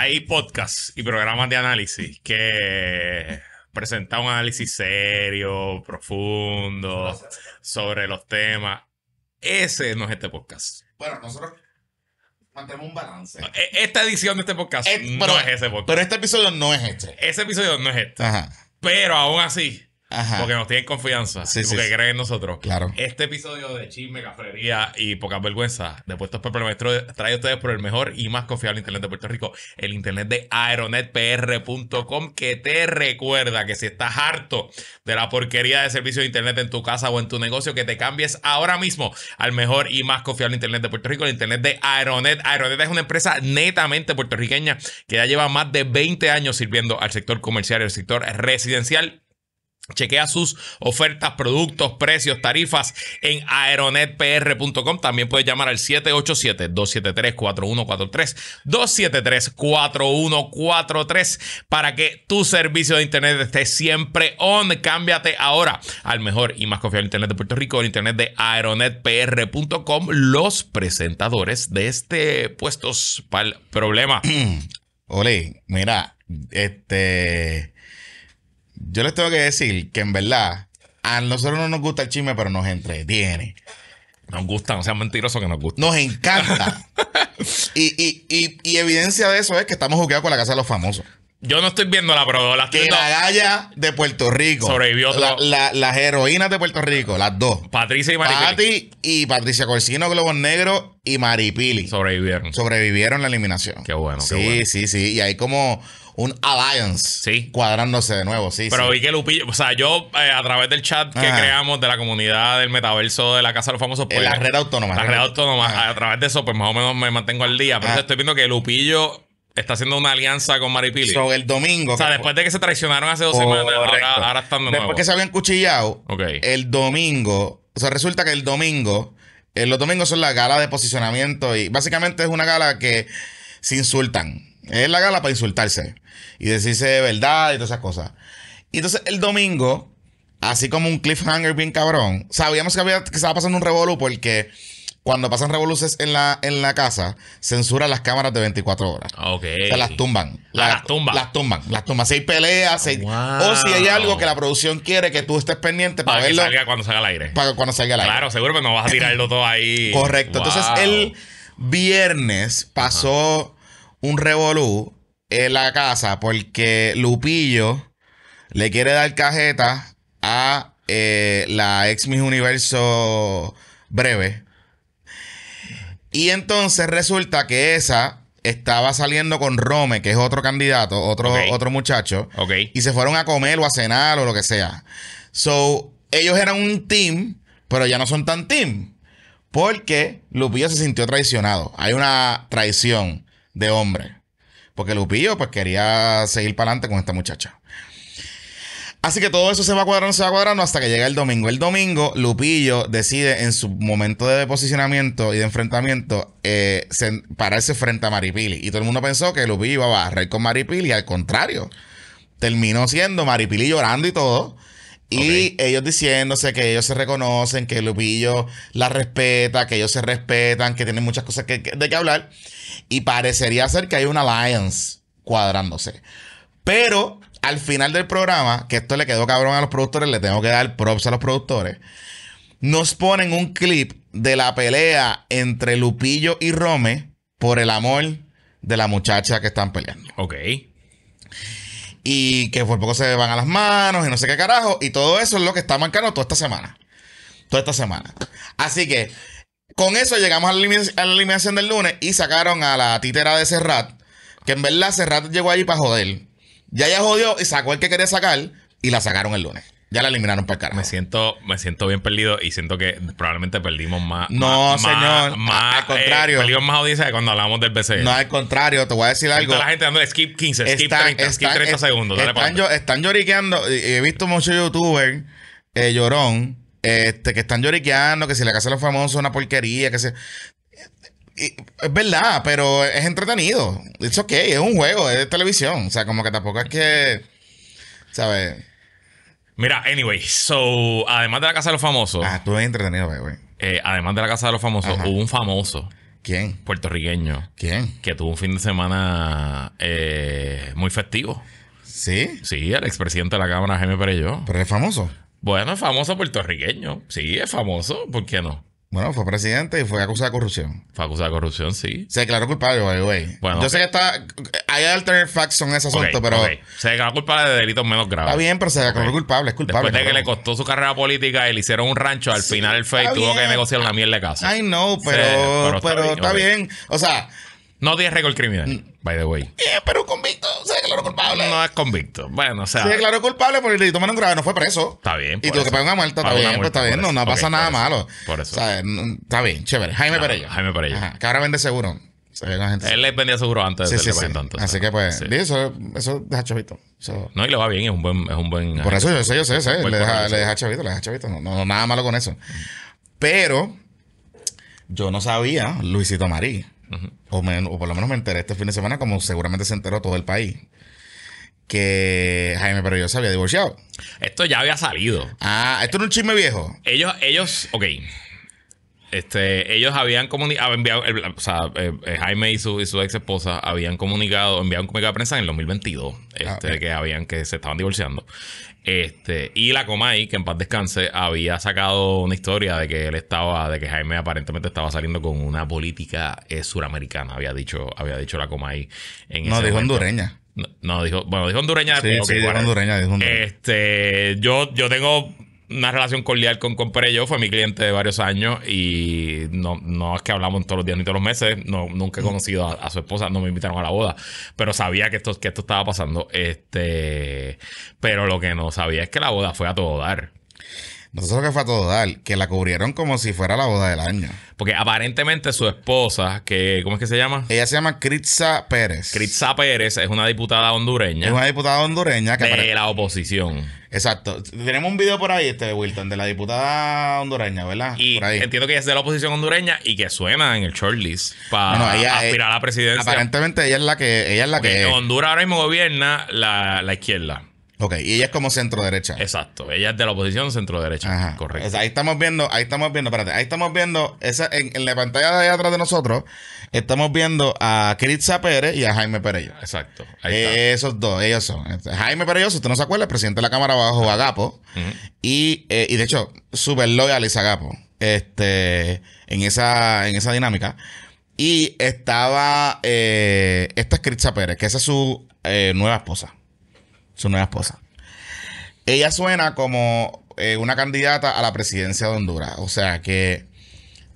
hay podcasts y programas de análisis que presentan un análisis serio, profundo, sobre los temas. Ese no es este podcast. Bueno, nosotros mantenemos un balance. E-, esta edición de este podcast eh, no es ese podcast. Pero este episodio no es este. Ese episodio no es este. Pero aún así, porque nos tienen confianza. porque creen en nosotros. Claro. Este episodio de chisme, cafrería y pocas vergüenza, de Puestos Pepe Maestro trae a ustedes por el mejor y más confiable Internet de Puerto Rico, el Internet de aeronetpr.com, que te recuerda que si estás harto de la porquería de servicio de Internet en tu casa o en tu negocio, que te cambies ahora mismo al mejor y más confiable Internet de Puerto Rico, el Internet de Aeronet. Aeronet es una empresa netamente puertorriqueña que ya lleva más de 20 años sirviendo al sector comercial y al sector residencial Chequea sus ofertas, productos, precios, tarifas en aeronetpr.com. También puedes llamar al 787-273-4143, 273-4143 para que tu servicio de Internet esté siempre on. Cámbiate ahora al mejor y más confiable Internet de Puerto Rico, el Internet de aeronetpr.com. Los presentadores de este Puestos para el Problema. Ole, mira, este yo les tengo que decir que en verdad, a nosotros no nos gusta el chisme, pero nos entretiene. Nos gusta, no sean mentirosos que nos gusta. Nos encanta. y, evidencia de eso es que estamos jugueados con la casa de los famosos. Yo no estoy viendo la las Que la galla de Puerto Rico. Sobrevivió la, Las heroínas de Puerto Rico, las dos. Patricia y Maripili. Pati y Patricia Corsino, Globo Negro y Maripili. Sobrevivieron. Sobrevivieron la eliminación. Qué bueno, sí, qué bueno. Sí, sí, sí. Y hay como un alliance sí. cuadrándose de nuevo, sí. Pero vi que Lupillo, o sea, yo eh, a través del chat que creamos de la comunidad del metaverso de la Casa de los Famosos. Pues, eh, la red autónoma. La red autónoma, a través de eso, pues más o menos me mantengo al día. Pero estoy viendo que Lupillo está haciendo una alianza con Maripili. Sobre el domingo. O sea, después de que se traicionaron hace dos semanas, ahora, están de nuevo. Después que se habían cuchillado, ok el domingo, o sea, resulta que el domingo, eh, los domingos son la gala de posicionamiento y básicamente es una gala que se insultan. Es la gala para insultarse y decirse de verdad y todas esas cosas. Y entonces el domingo, así como un cliffhanger bien cabrón, sabíamos que, había, que estaba pasando un revolú porque cuando pasan revoluciones en la, en la casa, censuran las cámaras de 24 horas. Ah, ok. O las tumban. Ah, las tumban. Las tumban. Las tumban. Si hay peleas, o si hay algo que la producción quiere que tú estés pendiente para, verlo. Para cuando salga al aire. Para cuando salga al aire. Claro, seguro que no vas a tirarlo todo ahí. Correcto. Entonces, el viernes pasó un revolú en la casa porque Lupillo le quiere dar cajeta a eh, la ex Miss Universo breve. Y entonces resulta que esa estaba saliendo con Rome, que es otro candidato, otro, otro muchacho. Y se fueron a comer o a cenar o lo que sea. So, ellos eran un team, pero ya no son tan team. Porque Lupillo se sintió traicionado. Hay una traición de hombre. Porque Lupillo pues quería seguir para adelante con esta muchacha. Así que todo eso se va cuadrando, se va cuadrando hasta que llega el domingo. El domingo, Lupillo decide en su momento de posicionamiento y de enfrentamiento eh, pararse frente a Maripili. Y todo el mundo pensó que Lupillo iba a barrer con Maripili. Y al contrario, terminó siendo Maripili llorando y todo y ellos diciéndose que ellos se reconocen, que Lupillo la respeta, que ellos se respetan, que tienen muchas cosas que, de qué hablar. Y parecería ser que hay una alliance cuadrándose. Pero al final del programa, que esto le quedó cabrón a los productores, le tengo que dar props a los productores. Nos ponen un clip de la pelea entre Lupillo y Rome por el amor de la muchacha que están peleando. Ok y que por poco se van a las manos y no sé qué carajo. Y todo eso es lo que está marcando toda esta semana. Toda esta semana. Así que con eso llegamos a la, eliminación del lunes y sacaron a la títera de Serrat. Que en verdad Serrat llegó allí para joder. Ya ya jodió y sacó el que quería sacar y la sacaron el lunes. Ya la eliminaron para el carajo. Me siento, me siento bien perdido y siento que probablemente perdimos más. No, señor. al eh, contrario. perdimos más audiencia cuando hablamos del BCE. No, al contrario, te voy a decir algo. Está la gente dando skip 15, skip 30, 30 segundos. Dale están, están lloriqueando. He visto muchos youtubers eh, llorón. Este, que están lloriqueando, que si la casa de los famosos es una porquería, que se es verdad, pero es entretenido. Es ok, es un juego, es de televisión. O sea, como que tampoco es que. ¿Sabes? Mira, anyway, so, además de la Casa de los Famosos. Ah, tú eres entretenido, güey. Eh, además de la Casa de los Famosos, hubo un famoso. ¿Quién? Puertorriqueño. ¿Quién? Que tuvo un fin de semana eh, muy festivo. ¿Sí? Sí, el expresidente de la Cámara, Jaime Perelló. ¿Pero es famoso? Bueno, es famoso puertorriqueño. Sí, es famoso. ¿Por qué no? Bueno, fue presidente y fue acusado de corrupción. Fue acusado de corrupción, sí. Se declaró culpable, güey. güey. Bueno, Yo sé que está. Hay alter facts en ese asunto, pero. Se declaró culpable de delitos menos graves. Está bien, pero se declaró culpable, es culpable. Después de que le costó su carrera política y le hicieron un rancho, al final el FEI tuvo que negociar una mierda de casa. Ay, no, pero, pero, está, bien. O sea, no tiene récord criminal, mm. by the way. Eh, pero convicto se declaró culpable. No es convicto. Bueno, o sea. Se declaró culpable por el delito un grave, no fue preso. Está bien. Y tuvo que pagar una muerte, está bien, pues, está bien. No, no pasa nada malo. Por eso. está bien, chévere. Jaime Perello. Jaime Perello. Que ahora vende seguro. Él le vendía seguro antes de sí, sí, Así que pues, eso, eso deja chavito. No, y le va bien, es un buen, es un buen. Por eso yo sé, yo sé, Le deja, chavito, le deja chavito. No, nada malo con eso. Pero yo no sabía, Luisito María o, por lo menos me enteré este fin de semana, como seguramente se enteró todo el país, que Jaime yo se había divorciado. Esto ya había salido. Ah, esto no es un chisme viejo. Ellos, ellos, ok. Este, ellos habían comunicado, enviado, o sea, eh, eh, Jaime y su, ex esposa habían comunicado, enviado un comunicado de prensa en el 2022, este, ah, que habían, que se estaban divorciando. Este, y la Comay, que en paz descanse, había sacado una historia de que él estaba, de que Jaime aparentemente estaba saliendo con una política eh, suramericana, había dicho, había dicho la Comay No, dijo hondureña. No, dijo, bueno, dijo hondureña. Sí, sí, dijo Este, yo, yo tengo una relación cordial con compré Yo, fue mi cliente de varios años y no, no es que hablamos todos los días ni todos los meses, nunca he conocido a, su esposa, no me invitaron a la boda, pero sabía que esto, que esto estaba pasando, este, pero lo que no sabía es que la boda fue a todo dar. Nosotros que fue a todo dar, que la cubrieron como si fuera la boda del año. Porque aparentemente su esposa, que, ¿cómo es que se llama? Ella se llama Critza Pérez. Critza Pérez es una diputada hondureña. Es una diputada hondureña que de la oposición. Exacto. Tenemos un video por ahí, este de Wilton, de la diputada hondureña, ¿verdad? Y entiendo que ella es de la oposición hondureña y que suena en el shortlist para aspirar a la presidencia. Aparentemente ella es la que, ella es la que. En Honduras ahora mismo gobierna la izquierda. Ok, y ella es como centro derecha. Exacto, ella es de la oposición centro derecha. Correcto. ahí estamos viendo, ahí estamos viendo, espérate, ahí estamos viendo, en, la pantalla de allá atrás de nosotros, estamos viendo a Kritza Pérez y a Jaime Perello. Exacto. Ahí eh, Esos dos, ellos son. Jaime Perello, si usted no se acuerda, el presidente de la Cámara Bajo Agapo. Eh, y, de hecho, súper loyal es Agapo. Este, en esa, en esa dinámica. Y estaba eh, esta es Pérez, que esa es su nueva esposa su nueva esposa. Ella suena como eh, una candidata a la presidencia de Honduras. O sea que.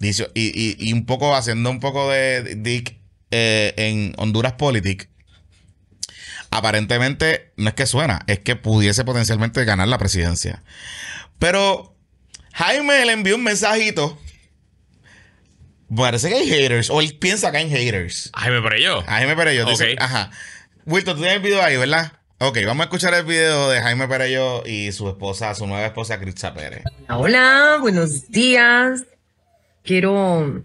Dice, y, un poco haciendo un poco de Dick eh, en Honduras Politics. Aparentemente, no es que suena, es que pudiese potencialmente ganar la presidencia. Pero Jaime le envió un mensajito. Parece que hay haters. O él piensa que hay haters. Jaime Perello. Jaime Perello. ajá. Wilton, tú tienes el video ahí, ¿verdad? Ok, vamos a escuchar el video de Jaime Perello y su esposa, su nueva esposa, Cristina Pérez. Hola, buenos días. Quiero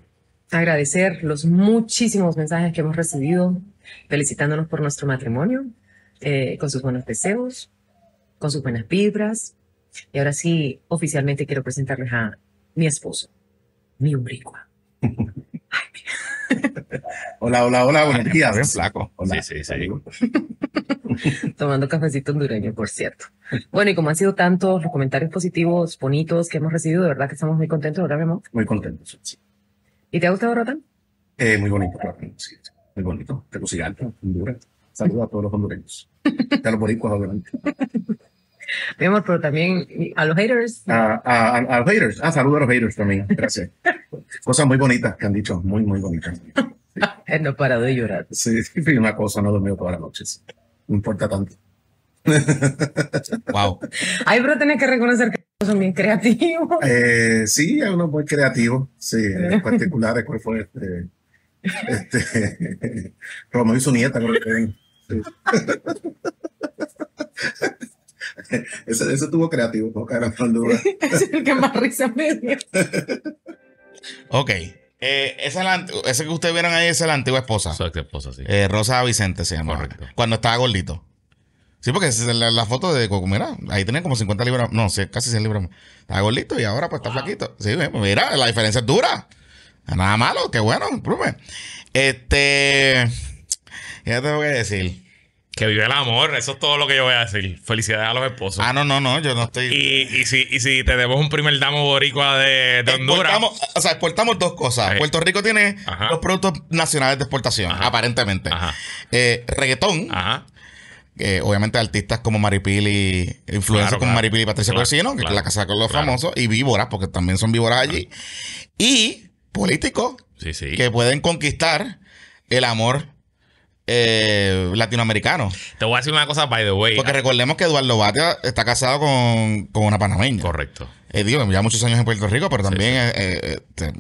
agradecer los muchísimos mensajes que hemos recibido felicitándonos por nuestro matrimonio, eh, con sus buenos deseos, con sus buenas vibras. Y ahora sí, oficialmente quiero presentarles a mi esposo, mi umbricua. Hola, hola, hola, buenos días. Bien flaco. Sí, sí, sí. Tomando cafecito hondureño, por cierto. Bueno, y como han sido tantos los comentarios positivos, bonitos que hemos recibido, de verdad que estamos muy contentos, ¿verdad, amor? Muy contentos, sí. ¿Y te ha gustado Rotan? Eh, muy bonito, claro. Sí, muy bonito. alto, Honduras. Saludos a todos los hondureños. a los boricuas, adelante. Mi amor, pero también a los haters. A, a los haters. Ah, saludos a los haters también. Gracias. Cosas muy bonitas que han dicho, muy, muy bonitas. Él no parado de llorar. Sí, una cosa, no dormí toda las noches. No importa tanto. wow. Ay, pero tenés que reconocer que son bien creativos. Eh, sí, hay uno muy creativo. Sí, en particular, ¿cuál fue este? este y su nieta, creo que ven. Eso ese, ese tuvo creativo, no es el que más risa me dio. ok, eh, ese que ustedes vieron ahí es la antigua esposa. Su esposa, sí. Eh, Rosa Vicente se llama. Cuando estaba gordito. Sí, porque la, la foto de Coco, ahí tenía como 50 libras, no, casi 100 libras Estaba gordito y ahora pues está flaquito. Sí, pues, mira, la diferencia es dura. Nada malo, qué bueno, Este, ya tengo que decir. Que vive el amor, eso es todo lo que yo voy a decir. Felicidades a los esposos. Ah, no, no, no, yo no estoy. Y, si, y si tenemos un primer damo boricua de, Honduras. O sea, exportamos dos cosas. Puerto Rico tiene los productos nacionales de exportación, aparentemente. Eh, reggaetón. que obviamente artistas como Maripili, influencers como Maripil Maripili y Patricia Corcino, que es la casa con los famosos, y víboras, porque también son víboras allí. Y políticos que pueden conquistar el amor eh, latinoamericano. Te voy a decir una cosa, by the way. Porque recordemos que Eduardo Batia está casado con, una panameña. Correcto. Eh, digo, ya muchos años en Puerto Rico, pero también eh, eh,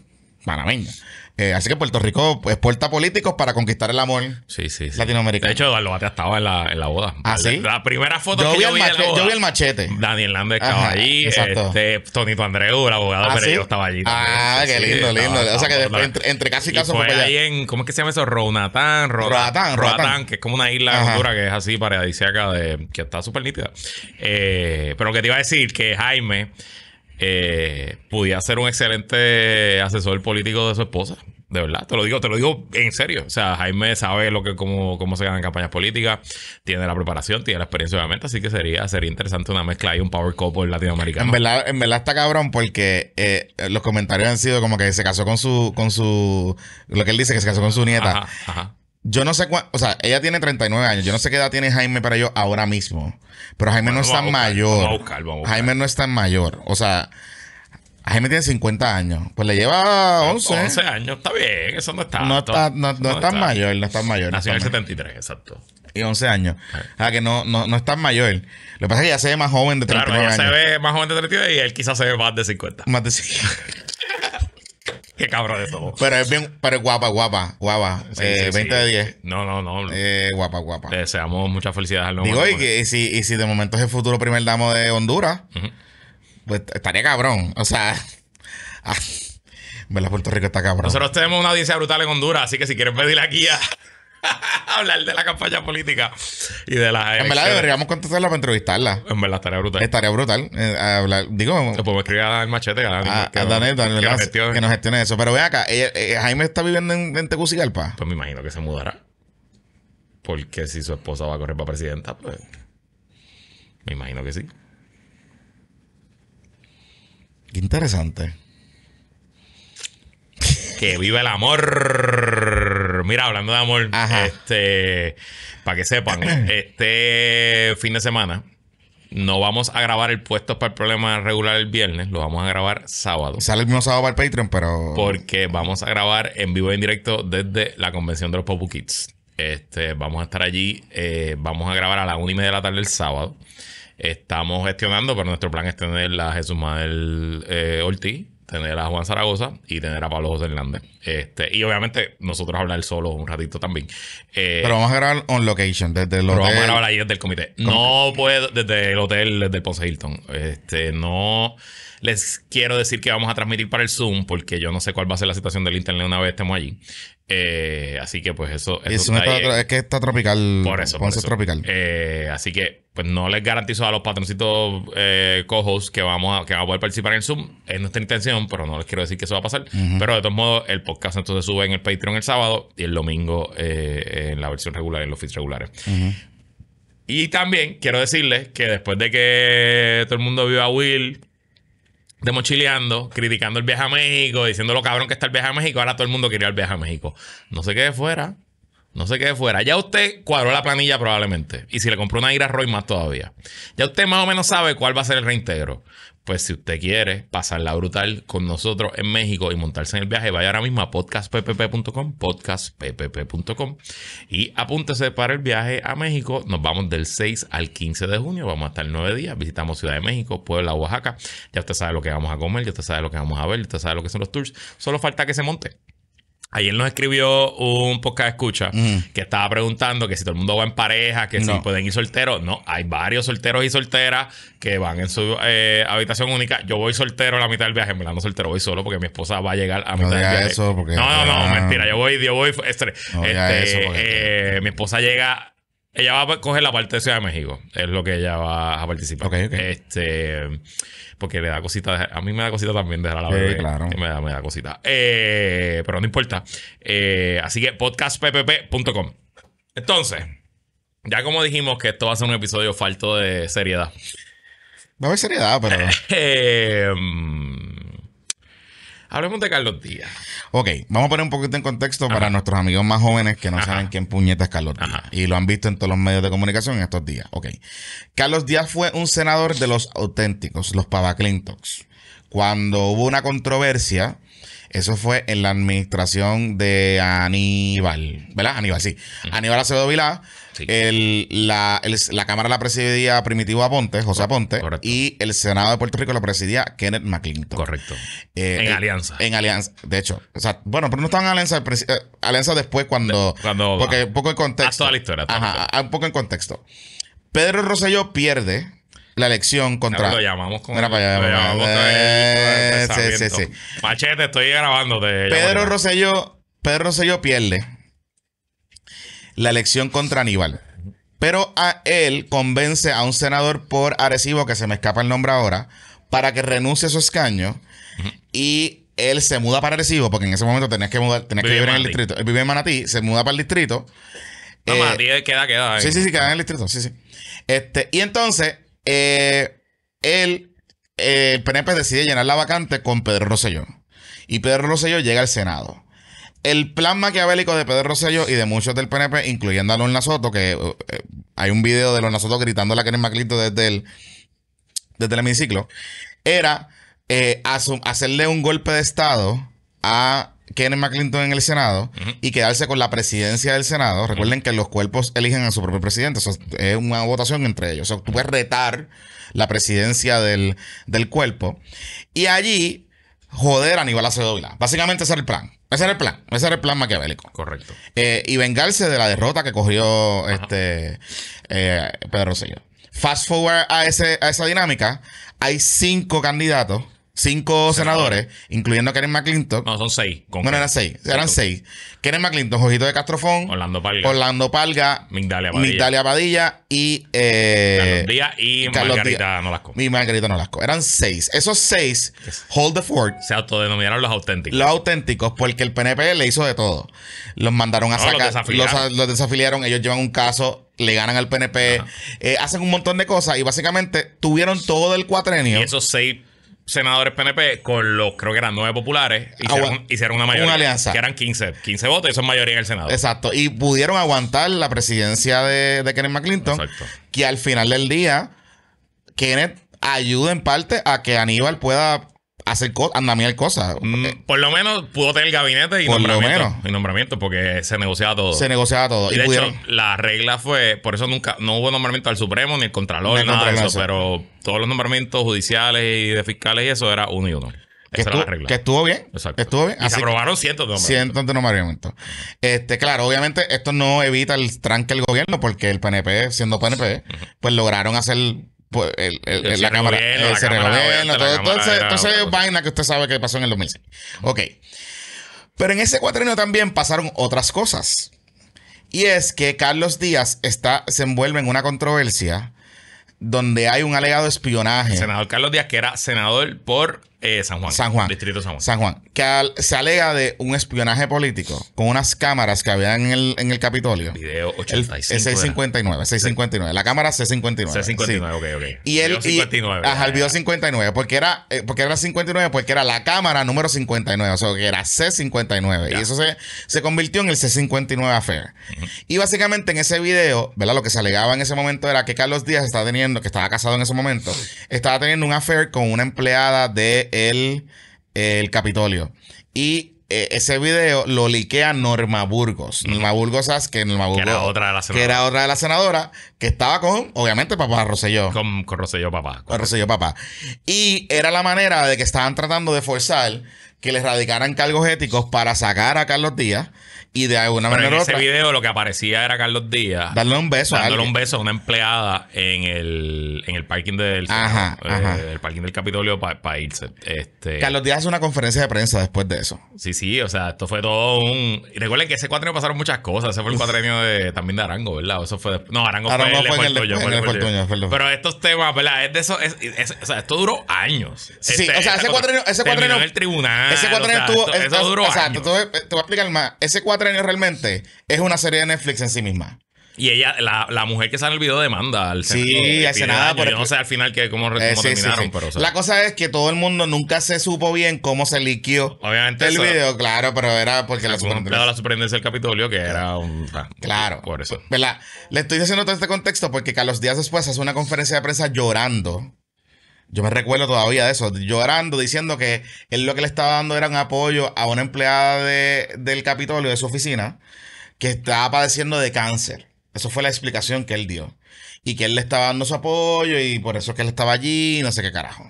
panameña. Eh, así que Puerto Rico exporta políticos para conquistar el amor sí, sí, sí. latinoamericano. De hecho, Eduardo Batea estaba en la, en la boda. ¿Ah, sí? La, primera foto que yo vi Yo vi el machete. Daniel Hernández estaba allí. Exacto. Este, Tonito Andreu, el abogado, ¿Ah, pero yo estaba allí. Ah, también. Ah, qué lindo, lindo. o sea, que entre, casi casos fue allá. ahí en, ¿cómo es que se llama eso? Ronatán. Ronatán. Ronatán, que es como una isla dura que es así paradisíaca, de, que está súper nítida. Eh, pero lo que te iba a decir, que Jaime eh, pudiera ser un excelente asesor político de su esposa. De verdad, te lo digo, te lo digo en serio. O sea, Jaime sabe lo que, cómo, cómo se ganan campañas políticas, tiene la preparación, tiene la experiencia, obviamente, así que sería, sería interesante una mezcla y un power couple latinoamericano. En verdad, en verdad está cabrón porque eh, los comentarios han sido como que se casó con su, con su, lo que él dice, que se casó con su nieta. ajá. Yo no sé cuánto, o sea, ella tiene 39 años. Yo no sé qué edad tiene Jaime para yo ahora mismo. Pero Jaime no es tan mayor. Vamos a vamos a Jaime no es tan mayor. O sea, Jaime tiene 50 años. Pues le lleva 11. 11 años, está bien, eso no está. No está, no, no está, mayor, no está mayor. Nació en el 73, exacto. Y 11 años. O sea, que no, no, no mayor. Lo que pasa es que ya se ve más joven de 39 claro, ella años. se ve más joven de 39 y él quizás se ve más de 50. Más de 50. Qué cabrón de todo. Pero es bien, pero guapa, guapa, guapa. 20 eh, de 10. No, no, no. Eh, guapa, guapa. Le deseamos mucha felicidad al nuevo Digo, y, si, de momento es el futuro primer damo de Honduras, pues estaría cabrón. O sea, ah, ¿verdad? Puerto Rico está cabrón. Nosotros tenemos una audiencia brutal en Honduras, así que si quieren pedir aquí a. Hablar de la campaña política y de la En verdad deberíamos contestarla para entrevistarla. En verdad estaría brutal. Estaría brutal. Eh, hablar, digo. Le podemos escribir a Machete. A, que, que, nos, gestione. eso. Pero ve acá, eh, eh, Jaime está viviendo en, en Tegucigalpa. Pues me imagino que se mudará. Porque si su esposa va a correr para presidenta, pues. Me imagino que sí. Qué interesante. Que viva el amor. Mira, hablando de amor, este, para que sepan, este fin de semana no vamos a grabar el puesto para el problema regular el viernes, lo vamos a grabar sábado. Sale el mismo sábado para el Patreon, pero. Porque vamos a grabar en vivo y en directo desde la convención de los Popu Kids. Este, vamos a estar allí, eh, vamos a grabar a las una y media de la tarde el sábado. Estamos gestionando, pero nuestro plan es tener la Jesús Madel eh, Ortiz tener a Juan Zaragoza y tener a Pablo José Hernández. Este, y obviamente nosotros hablar solo un ratito también. Eh, pero vamos a grabar on location, desde el pero Vamos a grabar ahí desde el comité. No puedo, desde el hotel, del el Ponce Hilton. Este, no. Les quiero decir que vamos a transmitir para el Zoom, porque yo no sé cuál va a ser la situación del internet una vez estemos allí. Eh, así que, pues, eso. es que está tropical. Por eso. Por eso. tropical. Eh, así que, pues, no les garantizo a los patroncitos eh, cojos que vamos a, que van a poder participar en el Zoom. Es nuestra intención, pero no les quiero decir que eso va a pasar. Pero, de todos modos, el podcast entonces sube en el Patreon el sábado y el domingo en la versión regular, en los feeds regulares. Y también quiero decirles que después de que todo el mundo vio a Will de mochileando, criticando el viaje a México, diciendo lo cabrón que está el viaje a México. Ahora todo el mundo quería el viaje a México. No se quede fuera. No se quede fuera. Ya usted cuadró la planilla probablemente. Y si le compró una ira Roy más todavía. Ya usted más o menos sabe cuál va a ser el reintegro. Pues si usted quiere pasarla brutal con nosotros en México y montarse en el viaje, vaya ahora mismo a podcastpp.com podcastppp.com y apúntese para el viaje a México. Nos vamos del 6 al 15 de junio, vamos a estar 9 días, visitamos Ciudad de México, Puebla, Oaxaca. Ya usted sabe lo que vamos a comer, ya usted sabe lo que vamos a ver, ya usted sabe lo que son los tours. Solo falta que se monte. Ayer nos escribió un podcast escucha mm. que estaba preguntando que si todo el mundo va en pareja, que si pueden ir solteros. No, hay varios solteros y solteras que van en su eh, habitación única. Yo voy soltero a la mitad del viaje, me la no soltero, voy solo porque mi esposa va a llegar a mitad viaje. no, no, ah. mentira, yo voy, este, este, eh, mi esposa llega ella va a coger la parte de Ciudad de México. Es lo que ella va a participar. Okay, okay. Este, porque le da cositas. A mí me da cosita también de la claro. Me da, me cosita. Eh, pero no importa. Eh, así que podcastppp.com. Entonces, ya como dijimos que esto va a ser un episodio falto de seriedad. Va a haber seriedad, pero. eh, Hablemos de Carlos Díaz. Ok, vamos a poner un poquito en contexto para nuestros amigos más jóvenes que no saben quién puñeta es Carlos Díaz. Y lo han visto en todos los medios de comunicación en estos días. Ok. Carlos Díaz fue un senador de los auténticos, los Pavaclintox. Cuando hubo una controversia eso fue en la administración de Aníbal, ¿verdad? Aníbal, sí. Aníbal Acevedo Vilá. la, Cámara la presidía Primitivo Aponte, José Aponte. Y el Senado de Puerto Rico lo presidía Kenneth McClinton. Correcto. Eh, en eh, alianza. En alianza, de hecho. bueno, pero no estaban en alianza. Eh, alianza después cuando... porque un poco en contexto. A toda la historia. ajá, un poco en contexto. Pedro Rosselló pierde la elección contra. Ah, lo llamamos contra sí, sí, sí. Machete, estoy grabando. Pedro Rosselló, Pedro Rosselló pierde la elección contra Aníbal. Pero a él convence a un senador por Arecibo, que se me escapa el nombre ahora, para que renuncie a su escaño. Y él se muda para Arecibo, porque en ese momento tenías que mudar, que vivir en, el distrito. Él vive en Manatí, se muda para el distrito. Eh, Manatí queda, queda. Ahí. Sí, sí, sí, queda en el distrito, sí, sí. Este, y entonces eh, eh, el PNP decide llenar la vacante con Pedro Rosselló. Y Pedro Rosselló llega al Senado. El plan maquiavélico de Pedro Rosselló y de muchos del PNP, incluyendo a Lorna Soto, que eh, hay un video de Lorna Soto gritando a la Karen Maclito desde desde el hemiciclo, era hacerle un golpe de Estado a Kenneth McClinton en el Senado y quedarse con la presidencia del Senado. Recuerden que los cuerpos eligen a su propio presidente. es una votación entre ellos. O tú puedes retar la presidencia del, cuerpo. Y allí joder a Aníbal Acevedo Básicamente ese era el plan. Ese era el plan. Ese el plan maquiavélico. Correcto. Eh, y vengarse de la derrota que cogió este eh, Pedro Rosselló. Fast forward a, a esa dinámica, hay cinco candidatos cinco senadores, incluyendo a Karen McClintock. No, son seis. no, eran seis. Eran seis. Karen McClintock, Jojito de Castrofón. Orlando Palga. Orlando Palga. Migdalia Padilla. y... Eh, Carlos Díaz y Margarita Nolasco. Y Margarita Nolasco. Eran seis. Esos seis, hold the fort. Se autodenominaron los auténticos. Los auténticos, porque el PNP le hizo de todo. Los mandaron a sacar. Los desafiliaron. Los, desafiliaron. Ellos llevan un caso le ganan al PNP, eh, hacen un montón de cosas y básicamente tuvieron todo el cuatrenio. Y esos seis senadores PNP con los, creo que eran nueve populares, hicieron, hicieron una mayoría. Una alianza. Que eran 15, 15 votos, y eso es mayoría en el Senado. Exacto. Y pudieron aguantar la presidencia de, de Kenneth McClinton. Exacto. Que al final del día, Kenneth ayuda en parte a que Aníbal pueda hacer cosas andamiar mm, cosas. Eh, por lo menos pudo tener gabinete y, nombramiento, y nombramiento, porque se negociaba todo. Se negociaba todo. Y, de hecho, la regla fue, por eso nunca, no hubo nombramiento al Supremo ni el Contralor, ni nada de eso, pero todos los nombramientos judiciales y de fiscales y eso era uno y uno. Esa estuvo, era la regla. que estuvo bien. Estuvo bien. Y se aprobaron cientos de nombramientos. Cientos de nombramientos. Este, claro, obviamente esto no evita el tranque del gobierno porque el PNP, siendo PNP, pues lograron hacer pues, el, la cámara, el la todo, vaina que usted sabe que pasó en el 2006. Ok. Pero en ese cuatrino también pasaron otras cosas. Y es que Carlos Díaz está, se envuelve en una controversia donde hay un alegado espionaje. El senador Carlos Díaz, que era senador por San Juan. San Juan. Distrito San Juan. San Juan. Que se alega de un espionaje político con unas cámaras que había en el, en el Capitolio. Video El, 659, 659. La cámara C59. C59, ok, ok. Y el, video 59. Y, ajá, el video 59. Porque era, porque era 59, porque era la cámara número 59. O sea, que era C59. Y eso se, se, convirtió en el C59 affair. Y básicamente en ese video, ¿verdad? Lo que se alegaba en ese momento era que Carlos Díaz estaba teniendo, que estaba casado en ese momento, estaba teniendo un affair con una empleada de el, Capitolio. Y eh, ese video lo liquea Norma Burgos. Norma Burgos que Norma Burgos. era otra de las senadoras. Que era que estaba con, obviamente, papá Rosselló. Con, Rosselló papá. Con, con Rosselló papá. Y era la manera de que estaban tratando de forzar que le radicaran cargos éticos para sacar a Carlos Díaz y de alguna Pero manera. En ese video lo que aparecía era Carlos Díaz. Darle un beso Dándole un beso a una empleada en el, en el parking del. Ajá, eh, El parking del Capitolio para irse. Este, Carlos Díaz hace una conferencia de prensa después de eso. Sí, sí, o sea, esto fue todo un. Y recuerden que ese cuatrenio pasaron muchas cosas. Ese fue el cuatrenio de, también de Arango, ¿verdad? Eso fue. No, Arango, Arango fue, el, el, el, Pero estos temas, ¿verdad? Es de eso, es, o sea, esto duró años. Sí, este, o sea, ese cuatrenio. Ese cuatrenio. Ese estuvo. o sea, años. Te, te voy a explicar más. Ese cuatro realmente es una serie de Netflix en sí misma. Y ella, la, mujer que sale en el video demanda al Sí, al Por yo no sé al final que, cómo, eh, terminaron, pero... La cosa es que todo el mundo nunca se supo bien cómo se liquió Obviamente el video, claro, pero era porque la sorpresa del que era Claro. Por eso. Le estoy diciendo todo este contexto porque Carlos Díaz después hace una conferencia de prensa llorando yo me recuerdo todavía de eso, llorando, diciendo que él lo que le estaba dando era un apoyo a una empleada del Capitolio, de su oficina, que estaba padeciendo de cáncer. Eso fue la explicación que él dio. Y que él le estaba dando su apoyo y por eso que él estaba allí, no sé qué carajo.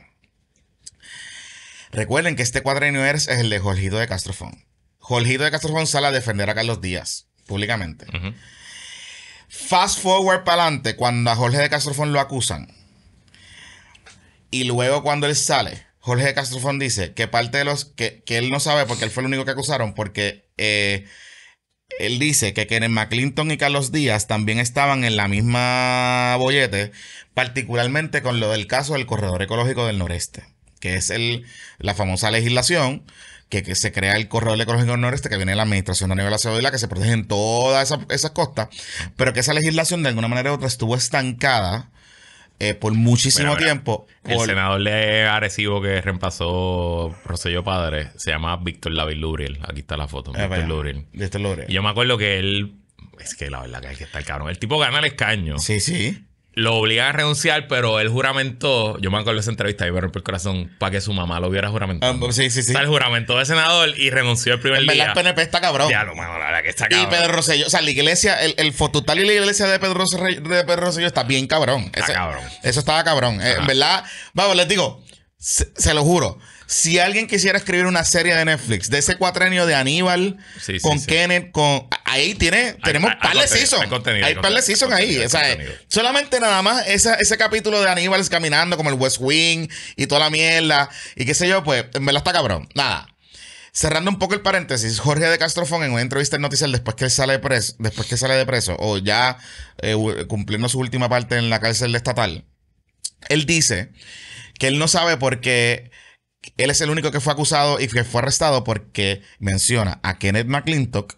Recuerden que este cuadrenio es el de Jorgito de Castrofón. Jorgito de Castrofón sale a defender a Carlos Díaz, públicamente. Fast forward para adelante, cuando a Jorge de Castrofón lo acusan y luego cuando él sale, Jorge Castrofón dice que parte de los que, él no sabe porque él fue el único que acusaron porque eh, él dice que Kenneth McClinton y Carlos Díaz también estaban en la misma bollete, particularmente con lo del caso del corredor ecológico del noreste, que es el, la famosa legislación que, se crea el corredor ecológico del noreste que viene de la administración de y la que se en todas esas, esas costas, pero que esa legislación de alguna manera u otra estuvo estancada eh, por muchísimo tiempo. El senador de Arecibo que reemplazó Rosselló Padre se llama Víctor David Aquí está la foto. Ah, Víctor Lubriel. yo me acuerdo que él. Es que la verdad que hay que estar cabrón. El tipo gana el escaño. Sí, sí lo obligan a renunciar, pero él juramento, yo me acuerdo de esa entrevista y me rompió el corazón para que su mamá lo viera juramentado. Ah, sí, sí, sí. el juramento de senador y renunció el primer en verdad, El PNP está cabrón. lo la verdad que está cabrón. Y Pedro Rosselló, o sea, la iglesia, el, el y la iglesia de Pedro, Rosselló, de Pedro está bien cabrón. Está cabrón. Eso estaba cabrón. Eh, en verdad, vamos, les digo, se lo juro. Si alguien quisiera escribir una serie de Netflix, de ese cuatrenio de Aníbal, con Kenneth, con. Ahí tiene, tenemos par de seasons. Hay par de ahí. solamente nada más ese capítulo de Aníbal caminando como el West Wing y toda la mierda y qué sé yo, pues me verdad está cabrón. Nada. Cerrando un poco el paréntesis, Jorge de Castrofón en una entrevista en Noticias después que sale de preso, después que sale de preso, o ya eh, cumpliendo su última parte en la cárcel estatal, él dice que él no sabe por qué él es el único que fue acusado y que fue arrestado porque menciona a Kenneth McClintock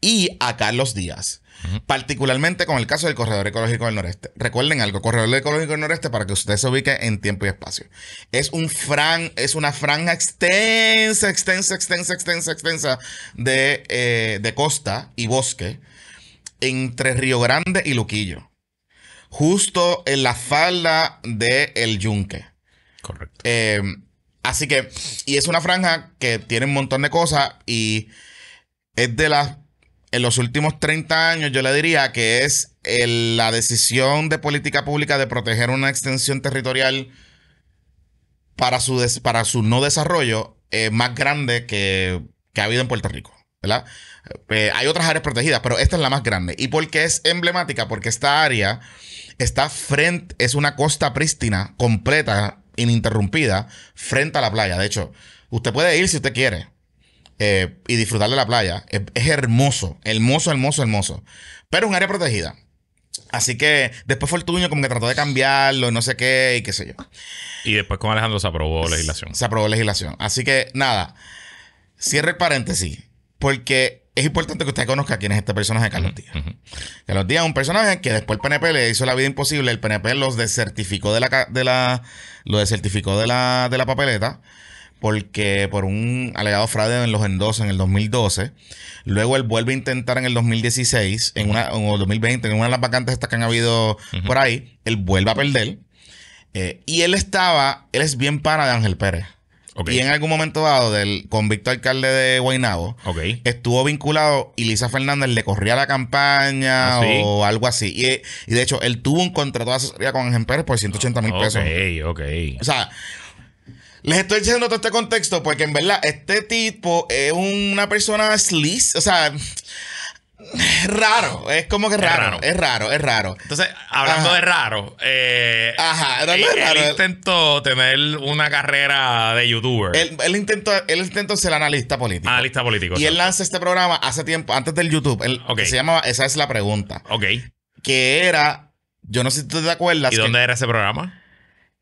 y a Carlos Díaz. Particularmente con el caso del Corredor Ecológico del Noreste. Recuerden algo, Corredor Ecológico del Noreste, para que usted se ubique en tiempo y espacio. Es, un fran, es una franja extensa, extensa, extensa, extensa, extensa de, eh, costa y bosque entre Río Grande y Luquillo. Justo en la falda del El Yunque. Correcto. Em, Así que, y es una franja que tiene un montón de cosas y es de las, en los últimos 30 años yo le diría que es la decisión de política pública de proteger una extensión territorial para su, para su no desarrollo eh, más grande que, ha habido en Puerto Rico, ¿verdad? Eh, hay otras áreas protegidas, pero esta es la más grande. ¿Y por qué es emblemática? Porque esta área está frente, es una costa prístina completa ininterrumpida frente a la playa. De hecho, usted puede ir si usted quiere eh, y disfrutar de la playa. Es, hermoso, hermoso, hermoso, hermoso. Pero es un área protegida. Así que después tuño, como que trató de cambiarlo, no sé qué, y qué sé yo. Y después con Alejandro se aprobó legislación. Se aprobó legislación. Así que nada, cierre el paréntesis, porque es importante que usted conozca quién es este personaje, Carlos Díaz. Carlos Díaz es un personaje que después el PNP le hizo la vida imposible. El PNP los desertificó de la, de la, lo desertificó de la, de la papeleta porque por un alegado fraude en los endos en el 2012. Luego él vuelve a intentar en el 2016, en una, 2020, en una de las vacantes estas que han habido por ahí, él vuelve a perder. Eh, y él estaba, él es bien pana de Ángel Pérez. Y en algún momento dado, del convicto alcalde de Guaynabo, estuvo vinculado y Lisa Fernández le corría la campaña ah, o algo así. Y, de hecho, él tuvo un contrato de con Ángel Pérez por 180 mil pesos. Ok, ok. O sea. Les estoy diciendo todo este contexto porque en verdad este tipo es una persona Sleaze o sea, Raro, es como que raro, es raro, es raro. Entonces, hablando eh, de raro, él, intentó tener una carrera de youtuber. Él, intentó, él intentó ser analista político. Analista político. Y él lanza este programa hace tiempo, antes del YouTube. Él, que se llamaba Esa es la pregunta. Ok. Que era, yo no sé si tú te acuerdas. ¿Y dónde era ese programa?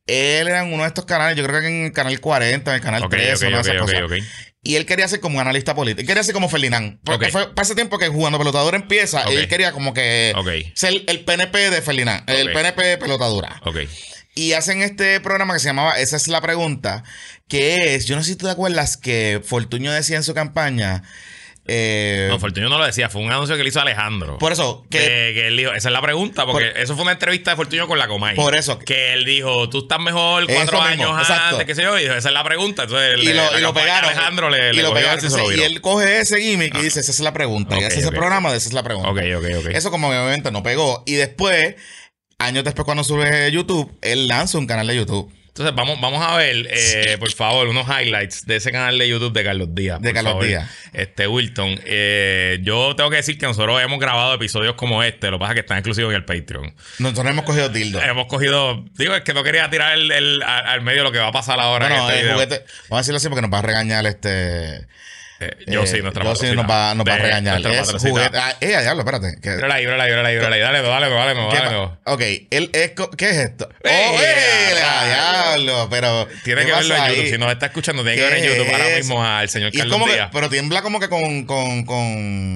Él era en uno de estos canales, yo creo que en el canal 40, en el canal 3, una de y él quería ser como analista político. quería ser como Ferdinand. Porque fue, tiempo que jugando pelotadura empieza. Y él quería como que ser el PNP de Ferdinand. El PNP de pelotadura. Y hacen este programa que se llamaba Esa es la pregunta. Que es, yo no sé si tú te acuerdas que Fortuño decía en su campaña eh, no, Fortunio no lo decía, fue un anuncio que le hizo Alejandro. Por eso, que, él dijo, esa es la pregunta, porque eso fue una entrevista de Fortunio con la Comay. Por eso. Que él dijo, tú estás mejor cuatro años antes, qué sé yo, dijo, esa es la pregunta. Entonces, y, lo, pegaron. y, él coge ese gimmick y ah. dice, esa es la pregunta. y hace ese programa esa es la pregunta. Ok, ok, ok. Eso como obviamente no pegó. Y después, años después cuando sube YouTube, él lanza un canal de YouTube entonces, vamos, vamos a ver, eh, por favor, unos highlights de ese canal de YouTube de Carlos Díaz. De Carlos Díaz. Este, Wilton, eh, yo tengo que decir que nosotros hemos grabado episodios como este, lo que pasa es que están exclusivos en el Patreon. Nosotros hemos cogido tildo. Hemos cogido, digo, es que no quería tirar el, el, al, medio lo que va a pasar ahora. en este eh, vamos a decirlo así porque nos va a regañar este eh, yo sí, eh, nuestra Yo sí nos va, a regañar. Es juguete. Ah, eh, diablo, espérate. Brola ahí, brola Dale, dale, dale, dale. Ok, él es. ¿Qué es esto? ¡Oh, eh! diablo! Pero. Tiene que verlo en YouTube. Si nos está escuchando, tiene que ver en YouTube ahora mismo al señor Carlos Díaz. Pero tiembla como que con,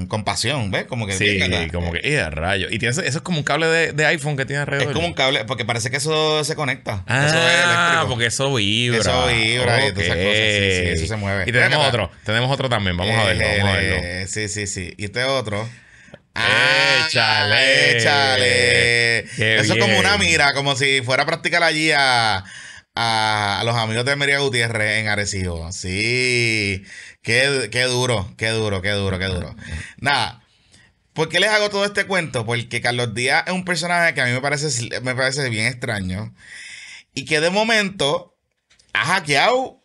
con, pasión, ¿ves? Como que. Sí, como que. ¡Eh, rayo! Y eso es como un cable de, iPhone que tiene alrededor. Es como un cable, porque parece que eso se conecta. Eso Ah, porque eso vibra. Eso vibra y todas esas cosas. Sí, sí, eso se mueve. Y tenemos otro. Tenemos otro también. Vamos a verlo. Vamos a verlo. Eh, sí, sí, sí. Y este otro. ¡Échale! ¡Échale! Eso es como una mira, como si fuera a practicar allí a, a, los amigos de María Gutiérrez en Arecibo. Sí. Qué, duro, qué duro, qué duro, qué duro. Nada. ¿Por qué les hago todo este cuento? Porque Carlos Díaz es un personaje que a mí me parece, me parece bien extraño. Y que de momento ha hackeado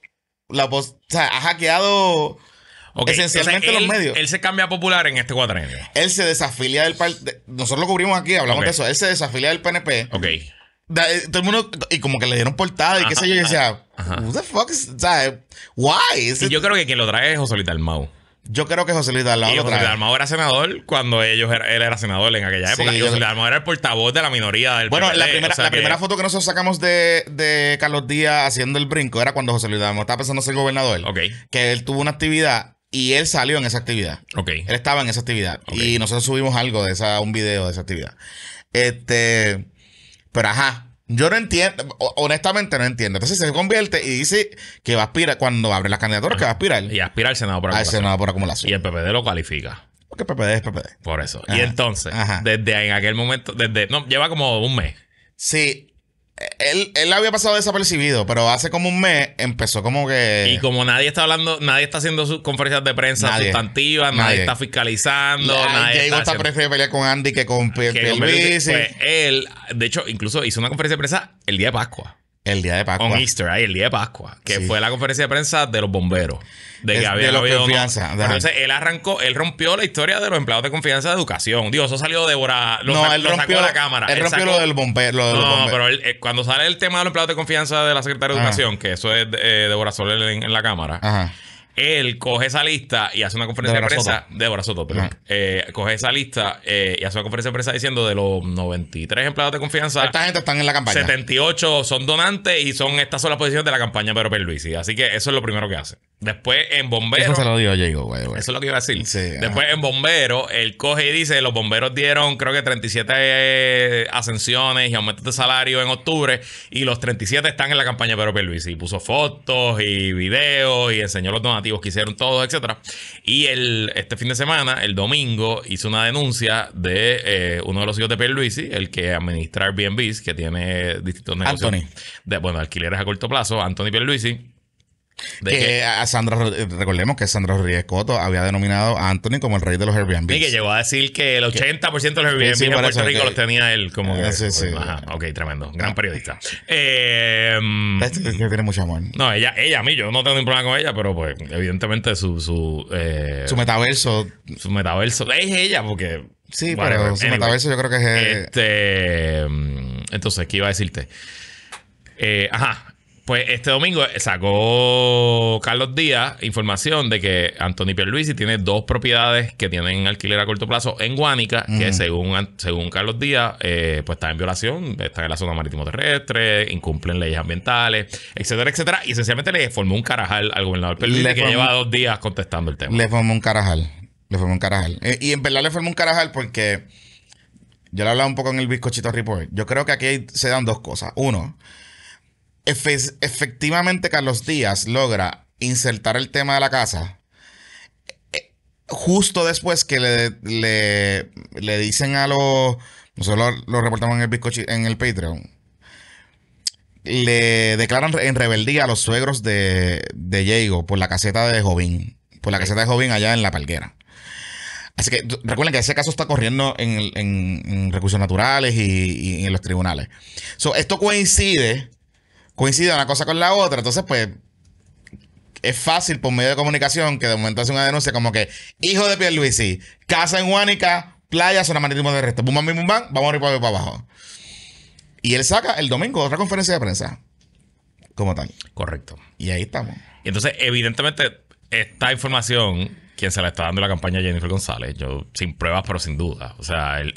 la o sea, ha hackeado Esencialmente los medios. Él se cambia popular en este cuatrenio. Él se desafilia del partido. Nosotros lo cubrimos aquí, hablamos de eso. Él se desafilia del PNP. Ok. Eh, todo el mundo, y como que le dieron portada y qué sé yo, y decía, what the fuck is, why? y yo creo que quien lo trae es José Luis Dalmau. Yo creo que José Luis Dalmau. Y José Luis Dalmau era senador cuando ellos él era senador en aquella época. y José Luis Dalmau era el portavoz de la minoría del Bueno, la, primera, la primera foto que nosotros sacamos de, de, Carlos Díaz haciendo el brinco era cuando José Luis Dalmau estaba pensando ser gobernador. Ok. Que él tuvo una actividad y él salió en esa actividad. Ok. Él estaba en esa actividad. Y nosotros subimos algo de esa, un video de esa actividad. Este. Pero ajá. Yo no entiendo, honestamente no entiendo. Entonces se convierte y dice que va a aspirar, cuando abre la candidatura que va a aspirar. Y aspira al Senado por acumulación. Al Senado por acumulación. Y el PPD lo califica. Porque el PPD es PPD. Por eso. Y entonces, desde en aquel momento, desde. No, lleva como un mes. Sí, él, él, había pasado desapercibido, pero hace como un mes empezó como que. Y como nadie está hablando, nadie está haciendo sus conferencias de prensa sustantivas, nadie. está fiscalizando. nadie Diego está, prefiere pelear con Andy que con Pierre Pues él, de hecho, incluso hizo una conferencia de prensa el día de Pascua. El día de Pascua. On Easter, ahí, el día de Pascua. Que fue la conferencia de prensa de los bomberos. De, de confianza. entonces, él arrancó, él rompió la historia de los empleados de confianza de educación. Digo, eso salió de no, él rompió la cámara. Él, rompió lo del bombero. no, pero eh, cuando sale el tema de los empleados de confianza de la secretaria de educación, que eso es de, eh, en, la cámara. Ajá él coge esa lista y hace una conferencia de, prensa. de Soto, eh, coge esa lista eh, y hace una conferencia de prensa diciendo de los 93 empleados de confianza. Esta gente están en la campaña. 78 son donantes y son estas son las posiciones de la campaña Pedro Pierluisi. Así que eso es lo primero que hace. Después en bombero. Eso se lo dio Diego, güey, Eso es lo que iba a decir. Después en bombero él coge y dice: los bomberos dieron, creo que 37 eh, ascensiones y aumentos de salario en octubre. Y los 37 están en la campaña Pedro Pierluisi. Y puso fotos y videos y enseñó los donantes que etcétera. Y el, este fin de semana, el domingo, hizo una denuncia de eh, uno de los hijos de Pierluisi, el que administra Airbnb, que tiene distintos negocios. De, bueno, alquileres a corto plazo, Anthony Luisi que a Sandra, eh, recordemos que Sandra Rodríguez Coto había denominado a Anthony como el rey de los Airbnb. Y que llegó a decir que el 80% de los Airbnb en Puerto Rico los tenía él como. Ah, sí, sí. Pues, ajá, ok, tremendo. Gran ah. periodista. Eh, este tiene mucho amor. No, ella, ella a mí, yo no tengo ningún problema con ella, pero pues, evidentemente su. Su, eh, su metaverso. Su metaverso. Es ella, porque. Sí, pero su metaverso yo creo que es. Eh, este, mm, entonces, ¿qué iba a decirte? ajá, pues este domingo eh, sacó Carlos Díaz información de que Anthony Pierluisi tiene dos propiedades que tienen alquiler a corto plazo en Guánica, que según, según Carlos Díaz, eh, pues está en violación, está en la zona marítimo terrestre, incumplen leyes ambientales, etcétera, etcétera. Y esencialmente le formó un carajal al gobernador Pierluisi que lleva dos días contestando el tema. Le formó un carajal, le formó un carajal. Eh, y, en verdad le formó un carajal porque yo le hablaba un poco en el bizcochito report. Yo creo que aquí se dan dos cosas. Uno, efectivamente Carlos Díaz logra insertar el tema de la casa eh, justo después que le, dicen a los... Nosotros lo, reportamos en el, en el Patreon. Le declaran en rebeldía a los suegros de, Diego por la caseta de Jovín. Por la caseta de Jovín allá en La Palguera. Así que recuerden que ese caso está corriendo en, recursos naturales y, en los tribunales. esto coincide coincide una cosa con la otra. Entonces, pues, es fácil por medio de comunicación que de momento hace una denuncia como que hijo de Pierluisi, casa en Huánica, playa, zona marítima de resto. Bum, bam, bum, bam, vamos ir para abajo. Y él saca el domingo otra conferencia de prensa. Como tal. Correcto. Y ahí estamos. Y entonces, evidentemente, esta información quien se la está dando la campaña a Jennifer González. Yo, sin pruebas, pero sin duda. O sea, el,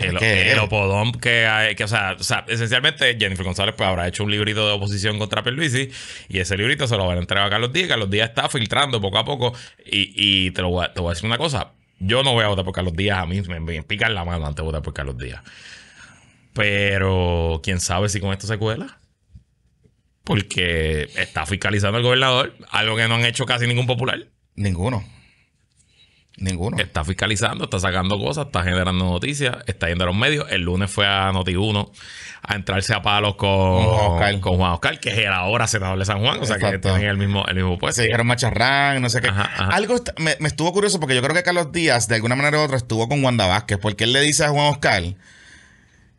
opodón que o sea, esencialmente Jennifer González pues, habrá hecho un librito de oposición contra Pierluisi y ese librito se lo van a entregar a Carlos Díaz. Carlos Díaz está filtrando poco a poco y, te, voy a, decir una cosa. Yo no voy a votar por Carlos Díaz. A mí me, me pican la mano antes de votar por Carlos Díaz. Pero quién sabe si con esto se cuela porque está fiscalizando el gobernador, algo que no han hecho casi ningún popular. Ninguno. Ninguno. Está fiscalizando, está sacando cosas, está generando noticias, está yendo a los medios. El lunes fue a Noti1 a entrarse a palos con, Juan Oscar, que era ahora senador de San Juan, o sea que Están el mismo, el mismo puesto. Se dijeron macharrán, no sé qué. Algo me, estuvo curioso porque yo creo que Carlos Díaz, de alguna manera u otra, estuvo con Wanda Vázquez, porque él le dice a Juan Oscar.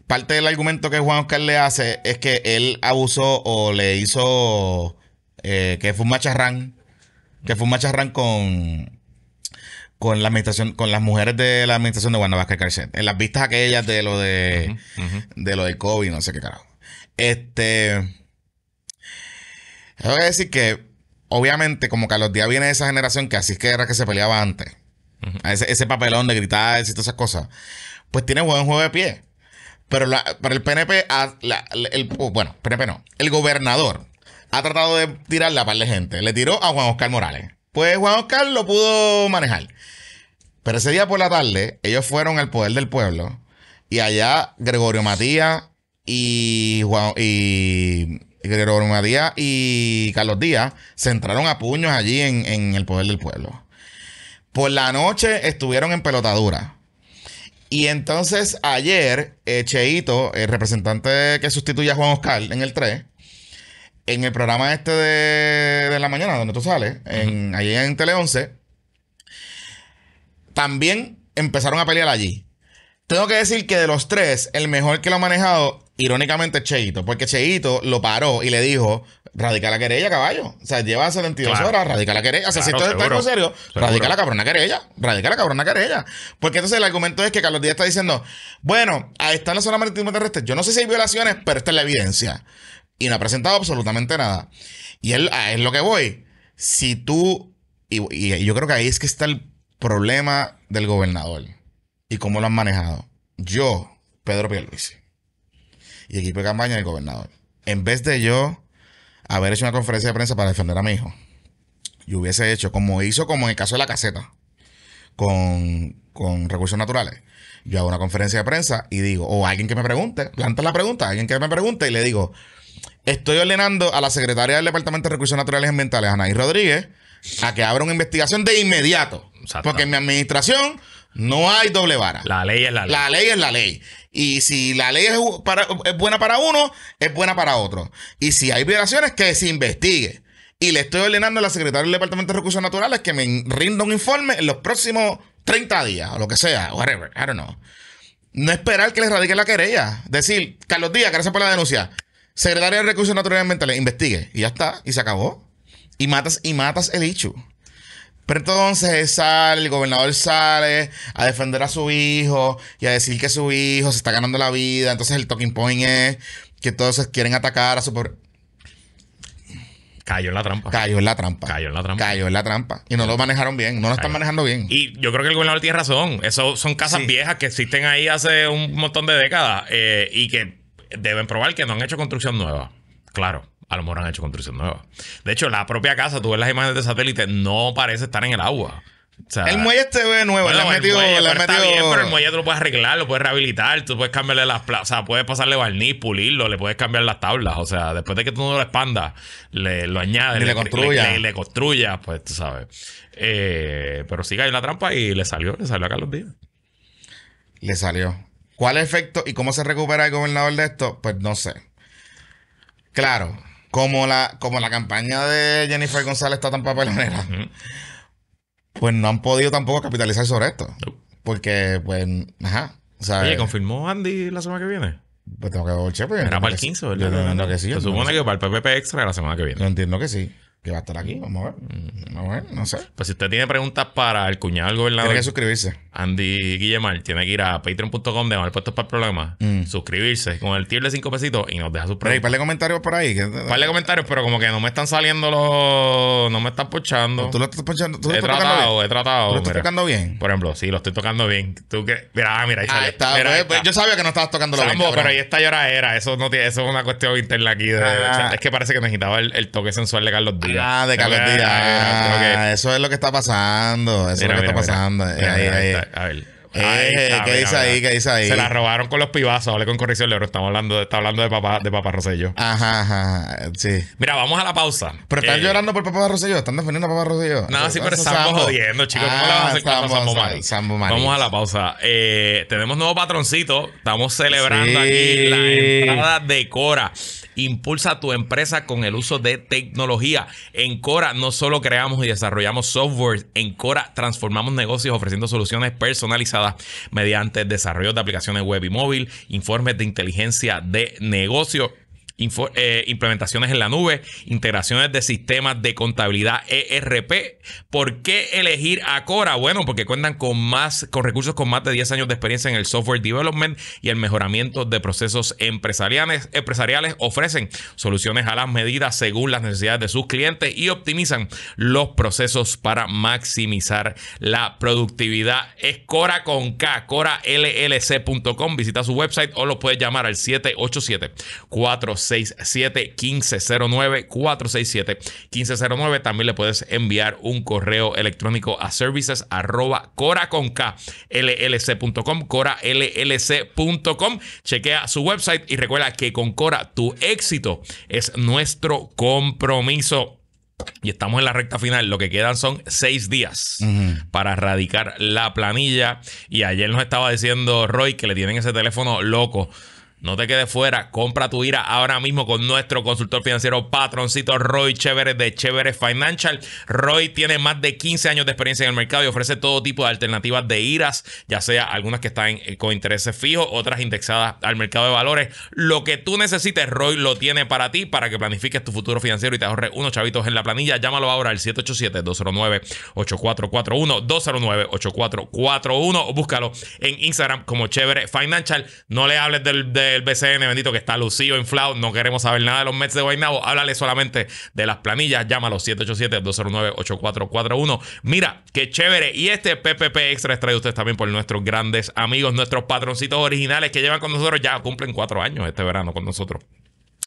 Parte del argumento que Juan Oscar le hace es que él abusó o le hizo eh, que fue un macharrán, que fue un macharrán con, con la administración, con las mujeres de la administración de Guanabasca Carcet. En las vistas aquellas de lo de, lo del COVID, no sé qué carajo. Este. Tengo que decir que, obviamente, como Carlos Díaz viene de esa generación que así es que era que se peleaba antes. ese, ese, papelón de gritar y todas esas cosas. Pues tiene buen juego de pie. Pero, la, el PNP, ha, el, oh, bueno, PNP no. El gobernador ha tratado de tirar la par de gente. Le tiró a Juan Oscar Morales. Pues Juan Oscar lo pudo manejar. Pero ese día por la tarde, ellos fueron al poder del pueblo. Y allá Gregorio Matías y y Gregorio Matías y Carlos Díaz se entraron a puños allí en, el poder del pueblo. Por la noche estuvieron en pelotadura. Y entonces ayer, eh, Cheito, el representante que sustituye a Juan Oscar en el 3, en el programa este de, la mañana, donde tú sales, en, allí en Tele 11, también empezaron a pelear allí. Tengo que decir que de los tres, el mejor que lo ha manejado, irónicamente, es Cheito, porque Cheito lo paró y le dijo, radica la querella, caballo. O sea, lleva 72 horas, radica la querella. O sea, si esto está en serio, radica la cabrona querella. Radica la cabrona querella. Porque entonces el argumento es que Carlos Díaz está diciendo, bueno, ahí están la zona marítima terrestre. Yo no sé si hay violaciones, pero esta es la evidencia y no ha presentado absolutamente nada. Y él, es lo que voy. Si tú, y, yo creo que ahí es que está el problema del gobernador y cómo lo han manejado. Yo, Pedro Luis y equipo de campaña del gobernador, en vez de yo haber hecho una conferencia de prensa para defender a mi hijo, yo hubiese hecho como hizo como en el caso de la caseta con, con recursos naturales. Yo hago una conferencia de prensa y digo, o alguien que me pregunte, planta la pregunta, alguien que me pregunte y le digo, Estoy ordenando a la secretaria del Departamento de Recursos Naturales y Ambientales, Anaí Rodríguez, a que abra una investigación de inmediato. Porque en mi administración no hay doble vara. La ley es la ley. La ley es la ley. Y si la ley es, buena para uno, es buena para otro. Y si hay violaciones, que se investigue. Y le estoy ordenando a la secretaria del Departamento de Recursos Naturales que me rinda un informe en los próximos 30 días, o lo que sea, whatever, I don't know. No esperar que le radique la querella. Decir, Carlos Díaz, gracias por la denuncia. Secretario de Recursos Naturales y investigue. Y ya está, y se acabó. Y matas, y matas el hecho. Pero entonces sale, el gobernador sale a defender a su hijo y a decir que su hijo se está ganando la vida. Entonces el talking point es que todos quieren atacar a su pobre... Cayó en la trampa. Cayó en la trampa. Cayó en la trampa. Cayó en la trampa. Y no lo manejaron bien. No lo están manejando bien. Y yo creo que el gobernador tiene razón. Eso son casas viejas que existen ahí hace un montón de décadas. Eh, y que deben probar que no han hecho construcción nueva. Claro, a lo mejor han hecho construcción nueva. De hecho, la propia casa, tú ves las imágenes de satélite, no parece estar en el agua. el muelle te ve nuevo, bueno, le metido, metido... Está bien, pero el muelle tú lo puedes arreglar, lo puedes rehabilitar, tú puedes cambiarle las o sea, puedes pasarle barniz, pulirlo, le puedes cambiar las tablas. O sea, después de que tú no lo expandas, le, lo añades, y le, le, construyas, pues tú sabes. Eh, pero sí cayó en la trampa y le salió, le salió a Carlos Díaz. Le salió. ¿Cuál efecto y cómo se recupera el gobernador de esto? Pues no sé. Claro, como la, como la campaña de Jennifer González está tan papelera, pues no han podido tampoco capitalizar sobre esto. Porque, pues, ajá. ¿Y Oye, ¿confirmó Andy la semana que viene? Pues tengo que volver, pues. Era para el 15, ¿verdad? Yo entiendo que sí. Se supone que para el PPP Extra la semana que viene. Yo entiendo que sí. Que va a estar aquí, vamos a ver. Mm. Vamos a ver, no sé. Pues si usted tiene preguntas para el cuñado del gobernador. Tiene que suscribirse. Andy Guillemar tiene que ir a patreon.com de mal puestos para el programa, mm. suscribirse con el tier de 5 pesitos y nos deja sus preguntas. Hey, comentarios por ahí. Parle comentarios, pero como que no me están saliendo los. No me están pochando. Tú lo estás pochando. ¿Tú lo he, estás tratado, he tratado, he tratado. ¿Lo estás tocando bien? Por ejemplo, sí, lo estoy tocando bien. Tú que. Mira, ah, mira, ahí, ah, pues, pues, Está, Yo sabía que no estabas tocando lo bien. Pero ahí está era Eso, no tiene, eso es una cuestión interna aquí. De, ah. es que parece que me el, el, toque sensual de Carlos Díaz. Ah, de Carlos Díaz. Eso es lo que está pasando. Eso es lo que está pasando. ahí, ahí a ver, eh, ¿Qué dice ahí? Se la robaron con los pibazos. vale con corrección, leoro Estamos hablando, está hablando de papá, de papá Rosselló. Ajá, Sí. Mira, vamos a la pausa. Pero están eh, llorando por papá Rosselló. Están defendiendo a papá Rosselló. No, sí, pero estamos jodiendo, chicos. vamos a la pausa. Eh, tenemos nuevo patroncito. Estamos celebrando aquí la entrada de Cora. Impulsa tu empresa con el uso de tecnología. En Cora no solo creamos y desarrollamos software. En Cora transformamos negocios ofreciendo soluciones personalizadas mediante desarrollo de aplicaciones web y móvil, informes de inteligencia de negocio eh, implementaciones en la nube, integraciones de sistemas de contabilidad ERP. ¿Por qué elegir Acora? Bueno, porque cuentan con más, con recursos con más de 10 años de experiencia en el software development y el mejoramiento de procesos empresariales. ofrecen soluciones a las medidas según las necesidades de sus clientes y optimizan los procesos para maximizar la productividad. Es Cora con K, corallc.com. Visita su website o lo puedes llamar al 787 467-1509-467-1509. También le puedes enviar un correo electrónico a services arroba cora con K, llc.com, Chequea su website y recuerda que con Cora tu éxito es nuestro compromiso. Y estamos en la recta final. Lo que quedan son seis días para radicar la planilla. Y ayer nos estaba diciendo Roy que le tienen ese teléfono loco no te quedes fuera, compra tu ira ahora mismo con nuestro consultor financiero patroncito Roy Chévere de Chévere Financial. Roy tiene más de 15 años de experiencia en el mercado y ofrece todo tipo de alternativas de iras, ya sea algunas que están con intereses fijos, otras indexadas al mercado de valores. Lo que tú necesites, Roy lo tiene para ti, para que planifiques tu futuro financiero y te ahorres unos chavitos en la planilla. Llámalo ahora al 787-209-8441, 209-8441 o búscalo en Instagram como Chévere Financial. No le hables del... El BCN, bendito, que está lucido, inflado. No queremos saber nada de los Mets de Guaynabo. Háblale solamente de las planillas. Llámalo 787-209-8441. Mira, qué chévere. Y este PPP Extra es traído ustedes también por nuestros grandes amigos, nuestros patroncitos originales que llevan con nosotros. Ya cumplen cuatro años este verano con nosotros.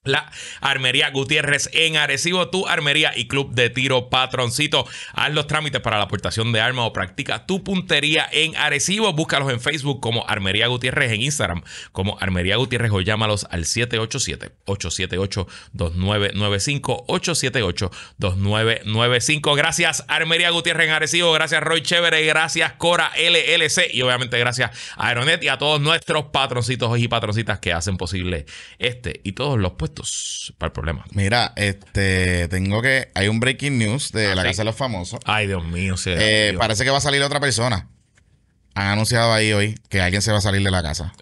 La Armería Gutiérrez en Arecibo, tu armería y club de tiro patroncito. Haz los trámites para la aportación de armas o practica tu puntería en Arecibo. Búscalos en Facebook como Armería Gutiérrez, en Instagram como Armería Gutiérrez o llámalos al 787-878-2995. 878-2995. Gracias Armería Gutiérrez en Arecibo. Gracias Roy Chévere. Gracias Cora LLC. Y obviamente gracias a Aeronet y a todos nuestros patroncitos y patroncitas que hacen posible este y todos los puestos para el problema. Mira, este, tengo que. Hay un breaking news de ah, la Casa de los Famosos. Ay, eh, Dios mío, Parece que va a salir otra persona. Han anunciado ahí hoy que alguien se va a salir de la casa.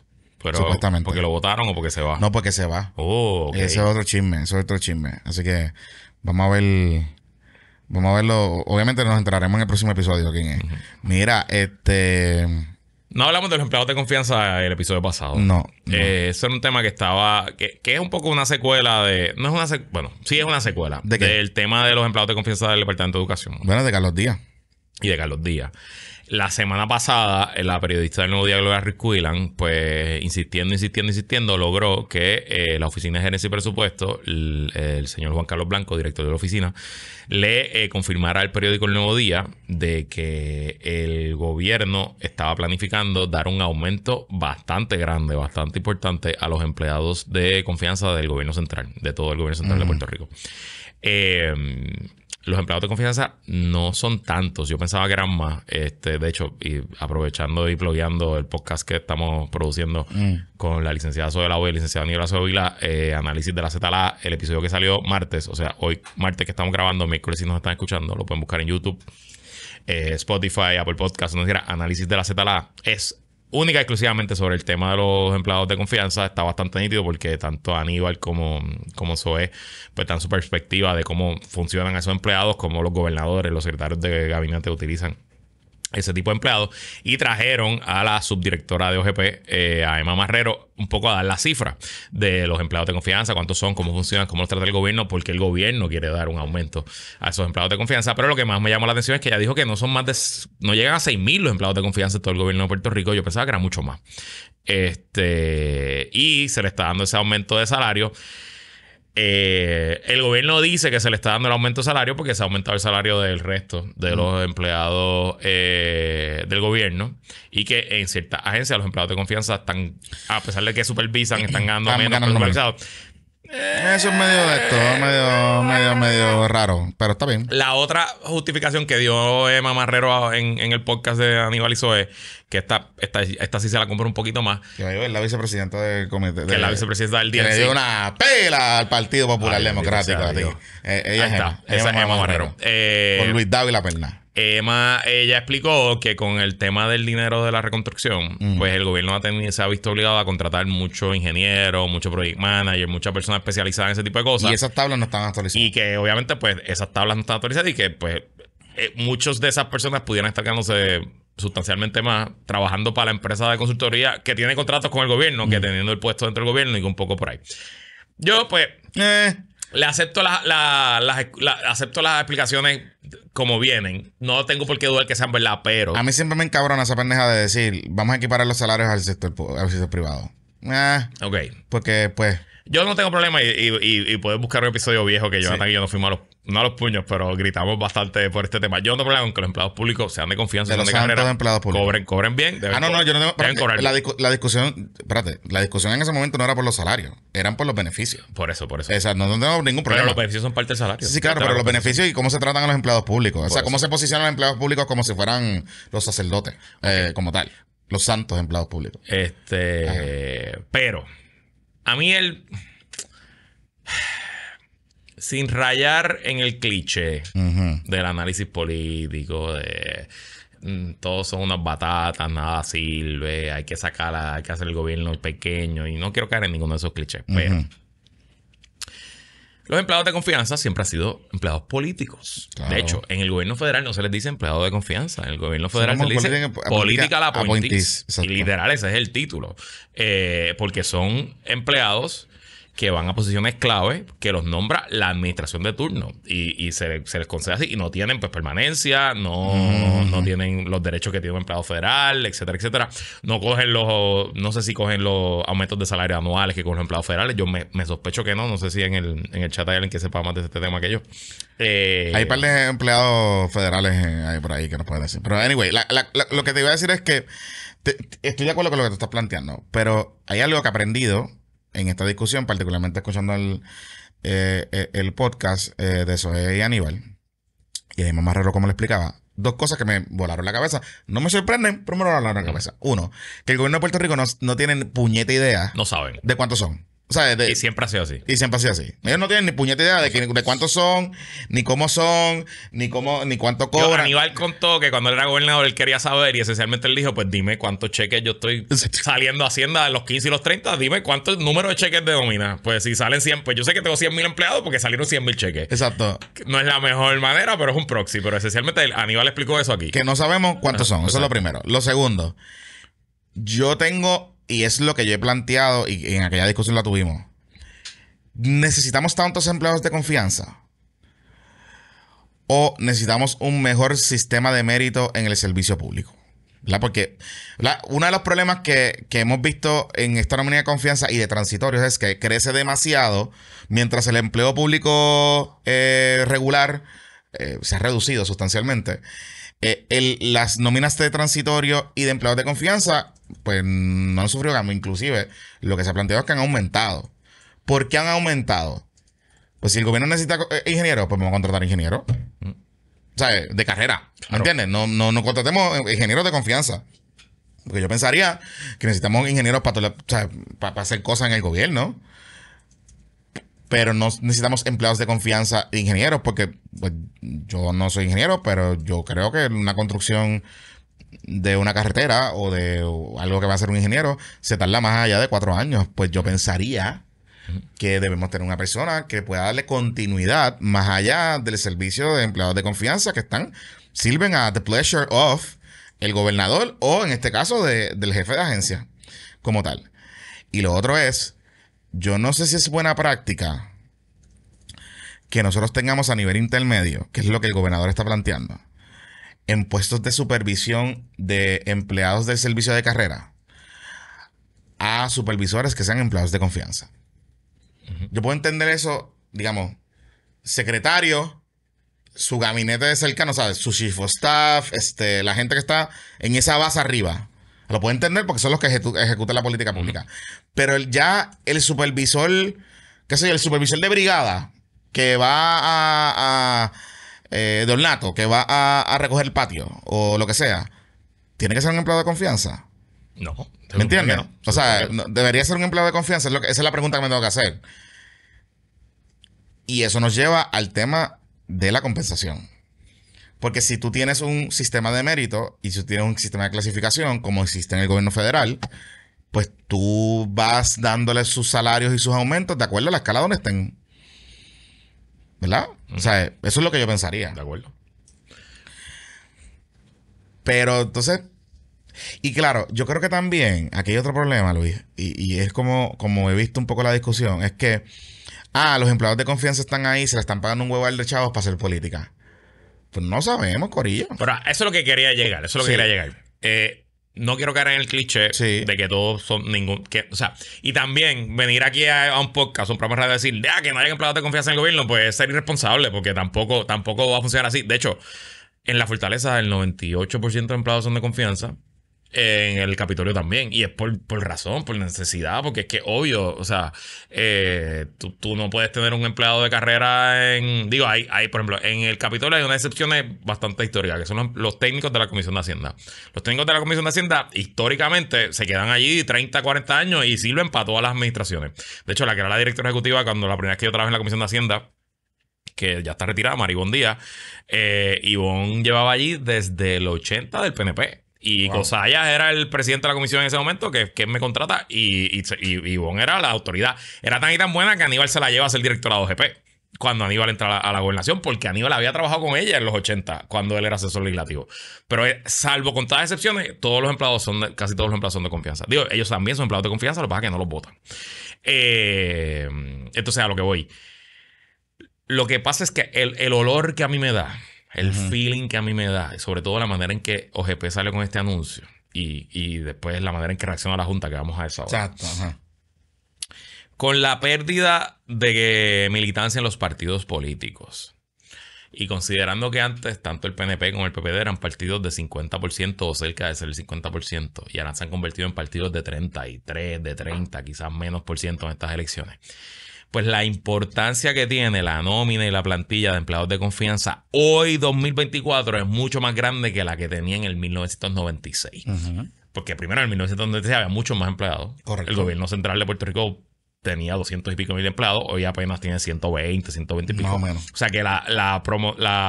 Pero, supuestamente. ¿Porque lo votaron o porque se va? No, porque se va. Oh, Ese es otro chisme, ese es otro chisme. Así que vamos a ver. Vamos a verlo. Obviamente nos entraremos en el próximo episodio quién es. Mira, este. No hablamos de los empleados de confianza el episodio pasado. No. Eh, eso era un tema que estaba. Que, es un poco una secuela de. No es una secuela. Bueno, sí es una secuela. ¿De qué? Del tema de los empleados de confianza del Departamento de Educación. Bueno, de Carlos Díaz. Y de Carlos Díaz. La semana pasada, la periodista del Nuevo Día, Gloria Quillan, pues insistiendo, insistiendo, insistiendo, logró que eh, la Oficina de Gerencia y Presupuesto, el, señor Juan Carlos Blanco, director de la oficina, le eh, confirmara al periódico El Nuevo Día de que el gobierno estaba planificando dar un aumento bastante grande, bastante importante a los empleados de confianza del gobierno central, de todo el gobierno central de Puerto Rico. Eh, los empleados de confianza no son tantos. Yo pensaba que eran más. Este, de hecho, aprovechando y plugueando el podcast que estamos produciendo mm. con la licenciada Sobelau y el licenciado Nicolás Sovila, eh, análisis de la ZLA, el episodio que salió martes, o sea, hoy martes que estamos grabando, miércoles si nos están escuchando, lo pueden buscar en YouTube, eh, Spotify, Apple Podcast, no sé análisis de la ZLA. Es única y exclusivamente sobre el tema de los empleados de confianza. Está bastante nítido porque tanto Aníbal como, como Zoé pues dan su perspectiva de cómo funcionan esos empleados, como los gobernadores, los secretarios de gabinete utilizan ese tipo de empleados y trajeron a la subdirectora de OGP, eh, a Emma Marrero, un poco a dar la cifra de los empleados de confianza, cuántos son, cómo funcionan, cómo los trata el gobierno, porque el gobierno quiere dar un aumento a esos empleados de confianza. Pero lo que más me llamó la atención es que ella dijo que no son más de, no llegan a 6.000 los empleados de confianza de todo el gobierno de Puerto Rico, yo pensaba que era mucho más. Este, y se le está dando ese aumento de salario. Eh, el gobierno dice que se le está dando el aumento de salario porque se ha aumentado el salario del resto de los empleados eh, del gobierno y que en ciertas agencias los empleados de confianza están, a pesar de que supervisan, están ganando menos, eso es medio de esto, medio, medio, medio raro, pero está bien. La otra justificación que dio Emma Marrero en, el podcast de Aníbal y Zoe, que esta, esta, esta sí se la compra un poquito más. Que la vicepresidenta del comité. que la vicepresidenta del día. Que le dio una pela al Partido Popular Democrático. Eh, ella está. Esa es Emma Marrero. Por Eh, con Luis la Perna. Emma, ella explicó que con el tema del dinero de la reconstrucción, pues el gobierno se ha visto obligado a contratar muchos ingenieros, muchos project managers, muchas personas especializadas en ese tipo de cosas. Y esas tablas no están actualizadas. Y que obviamente, pues, esas tablas no están actualizadas y que, pues, eh, muchos de esas personas pudieran estar ganándose sustancialmente más trabajando para la empresa de consultoría que tiene contratos con el gobierno, que teniendo el puesto dentro del gobierno y un poco por ahí. Yo, pues, eh, le acepto, acepto las explicaciones como vienen. No tengo por qué dudar que sean verdad, pero. A mí siempre me encabrona esa pendeja de decir, vamos a equiparar los salarios al sector, al privado. Eh, ok. Porque, pues, yo no tengo problema y, y, puedes buscar un episodio viejo que Jonathan y yo no fuimos a los, no a los puños, pero gritamos bastante por este tema. Yo no tengo problema con que los empleados públicos sean de confianza, los de carrera, cobren, cobren bien. ah, no, no, yo no tengo... problema. la, la, discusión, espérate, la discusión en ese momento no era por los salarios, eran por los beneficios. Por eso, por eso. O sea, no, tenemos ningún problema. Pero los beneficios son parte del salario. Sí, claro, este pero los beneficios y cómo se tratan a los empleados públicos. o sea, cómo se posicionan los empleados públicos como si fueran los sacerdotes, eh, como tal. Los santos empleados públicos. Este, pero a mí el... Sin rayar en el cliché del análisis político, de mm, todos son unas batatas, nada sirve, hay que sacar, hay que hacer el gobierno pequeño. Y no quiero caer en ninguno de esos clichés, pero los empleados de confianza siempre han sido empleados políticos. De hecho, en el gobierno federal no se les dice empleado de confianza. En el gobierno federal se, les dice política la política Y literal, ese es el título. Eh, porque son empleados que van a posiciones clave que los nombra la administración de turno y, se, les concede así y no tienen pues permanencia, no, no tienen los derechos que tiene un empleado federal, etcétera, etcétera. No cogen los, no sé si cogen los aumentos de salario anuales que cogen los empleados federales. Yo me, sospecho que no, no sé si en el, en el chat hay alguien que sepa más de este tema que yo. Eh, hay un par de empleados federales eh, por ahí que nos pueden decir. Pero anyway, lo que te iba a decir es que estoy de acuerdo con lo que tú estás planteando, pero hay algo que he aprendido en esta discusión, particularmente escuchando el, eh, eh, el podcast eh, de Zoe y Aníbal, y ahí Mamá Raro como le explicaba, dos cosas que me volaron la cabeza. No me sorprenden, pero me volaron la mm. cabeza. Uno, que el gobierno de Puerto Rico no, no tiene puñeta idea. No saben. De cuántos son y siempre ha sido así. Y siempre ha sido así. Ellos no tienen ni puñeta idea de, de cuántos son, ni cómo son, ni cómo, ni cuánto cobran. Yo, Aníbal contó que cuando él era gobernador él quería saber y esencialmente él dijo, pues dime cuántos cheques yo estoy saliendo a Hacienda a los 15 y los 30, dime cuántos número de cheques de domina Pues si salen 100, pues yo sé que tengo 100 mil empleados porque salieron 100 mil cheques. Exacto. No es la mejor manera, pero es un proxy. Pero esencialmente Aníbal explicó eso aquí. Que no sabemos cuántos son, eso es lo primero. Lo segundo, yo tengo y es lo que yo he planteado y en aquella discusión la tuvimos. ¿Necesitamos tantos empleados de confianza? ¿O necesitamos un mejor sistema de mérito en el servicio público? Porque uno de los problemas que, hemos visto en esta nómina de confianza y de transitorios es que crece demasiado mientras el empleo público eh, regular eh, se ha reducido sustancialmente. Eh, las nóminas de transitorio y de empleados de confianza pues no han sufrido cambio. Inclusive, lo que se ha planteado es que han aumentado. ¿Por qué han aumentado? Pues si el gobierno necesita eh, ingenieros, pues vamos a contratar ingenieros. O mm. sea, de carrera. ¿Me entiendes? No, no, no contratemos ingenieros de confianza. Porque yo pensaría que necesitamos ingenieros para, para hacer cosas en el gobierno. Pero no necesitamos empleados de confianza, e ingenieros, porque pues, yo no soy ingeniero, pero yo creo que una construcción de una carretera o de algo que va a hacer un ingeniero se tarda más allá de cuatro años. Pues yo pensaría que debemos tener una persona que pueda darle continuidad más allá del servicio de empleados de confianza que están, sirven a the pleasure of el gobernador o en este caso del jefe de agencia como tal. Y lo otro es, yo no sé si es buena práctica que nosotros tengamos a nivel intermedio, que es lo que el gobernador está planteando, en puestos de supervisión de empleados del servicio de carrera a supervisores que sean empleados de confianza. Yo puedo entender eso, digamos, secretario, su gabinete de cercano, ¿sabes? Su chief of staff, este, la gente que está en esa base arriba. Lo puedo entender porque son los que ejecutan la política pública. Pero ya el supervisor, qué sé yo, el supervisor de brigada que va a eh, de que va a, recoger el patio o lo que sea, ¿tiene que ser un empleado de confianza? No. ¿Me entiendes? o sea, debería ser un empleado de confianza. esa es la pregunta que me tengo que hacer. Y eso nos lleva al tema de la compensación. Porque si tú tienes un sistema de mérito y si tú tienes un sistema de clasificación, como existe en el gobierno federal, pues tú vas dándole sus salarios y sus aumentos de acuerdo a la escala donde estén. ¿Verdad? O sea, eso es lo que yo pensaría. De acuerdo. Pero entonces, y claro, yo creo que también, aquí hay otro problema, Luis, y, es como, como he visto un poco la discusión, es que, ah, los empleados de confianza están ahí, se le están pagando un huevo al de chavos para hacer política. Pues no sabemos, Corillo. Pero eso es lo que quería llegar, eso es lo que quería llegar. Eh, no quiero caer en el cliché de que todos son ningún. Que, o sea, y también venir aquí a, un podcast, un programa de decir, ya que no hay empleados de confianza en el gobierno, pues es ser irresponsable, porque tampoco, tampoco va a funcionar así. De hecho, en la fortaleza, el 98% de empleados son de confianza en el Capitolio también. Y es por, razón, por necesidad, porque es que obvio, o sea, eh, tú, no puedes tener un empleado de carrera en. Digo, hay, por ejemplo, en el Capitolio hay una excepción bastante histórica, que son los, técnicos de la Comisión de Hacienda. Los técnicos de la Comisión de Hacienda históricamente se quedan allí 30, 40 años y sirven para todas las administraciones. De hecho, la que era la directora ejecutiva cuando la primera vez que yo trabajé en la Comisión de Hacienda que ya está retirada, Maribón Díaz, eh, llevaba allí desde el 80 del PNP. Y wow. era el presidente de la comisión en ese momento, que, que me contrata, y, y, era la autoridad. Era tan y tan buena que Aníbal se la lleva a ser directora de OGP cuando Aníbal entra a la, gobernación, porque Aníbal había trabajado con ella en los 80, cuando él era asesor legislativo. Pero eh, salvo con todas excepciones, todos los empleados son casi todos los empleados son de confianza. Digo, ellos también son empleados de confianza, lo que pasa es que no los votan. Esto eh, entonces, a lo que voy. Lo que pasa es que el, el olor que a mí me da el feeling que a mí me da, sobre todo la manera en que OGP sale con este anuncio y, después la manera en que reacciona la Junta, que vamos a eso ahora. Exacto. Con la pérdida de militancia en los partidos políticos. Y considerando que antes tanto el PNP como el PPD eran partidos de 50% o cerca de ser el 50%, y ahora se han convertido en partidos de 33, de 30, quizás menos por ciento en estas elecciones pues la importancia que tiene la nómina y la plantilla de empleados de confianza hoy 2024 es mucho más grande que la que tenía en el 1996. Porque primero en el 1996 había muchos más empleados. Correcto. El gobierno central de Puerto Rico tenía 200 y pico mil empleados, hoy apenas tiene 120, 120 y pico. Más o menos. O sea que la, la,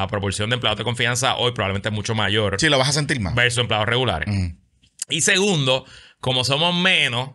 proporción de empleados de confianza hoy probablemente es mucho mayor. Sí, lo vas a sentir más. Versus empleados regulares. Y segundo, como somos menos,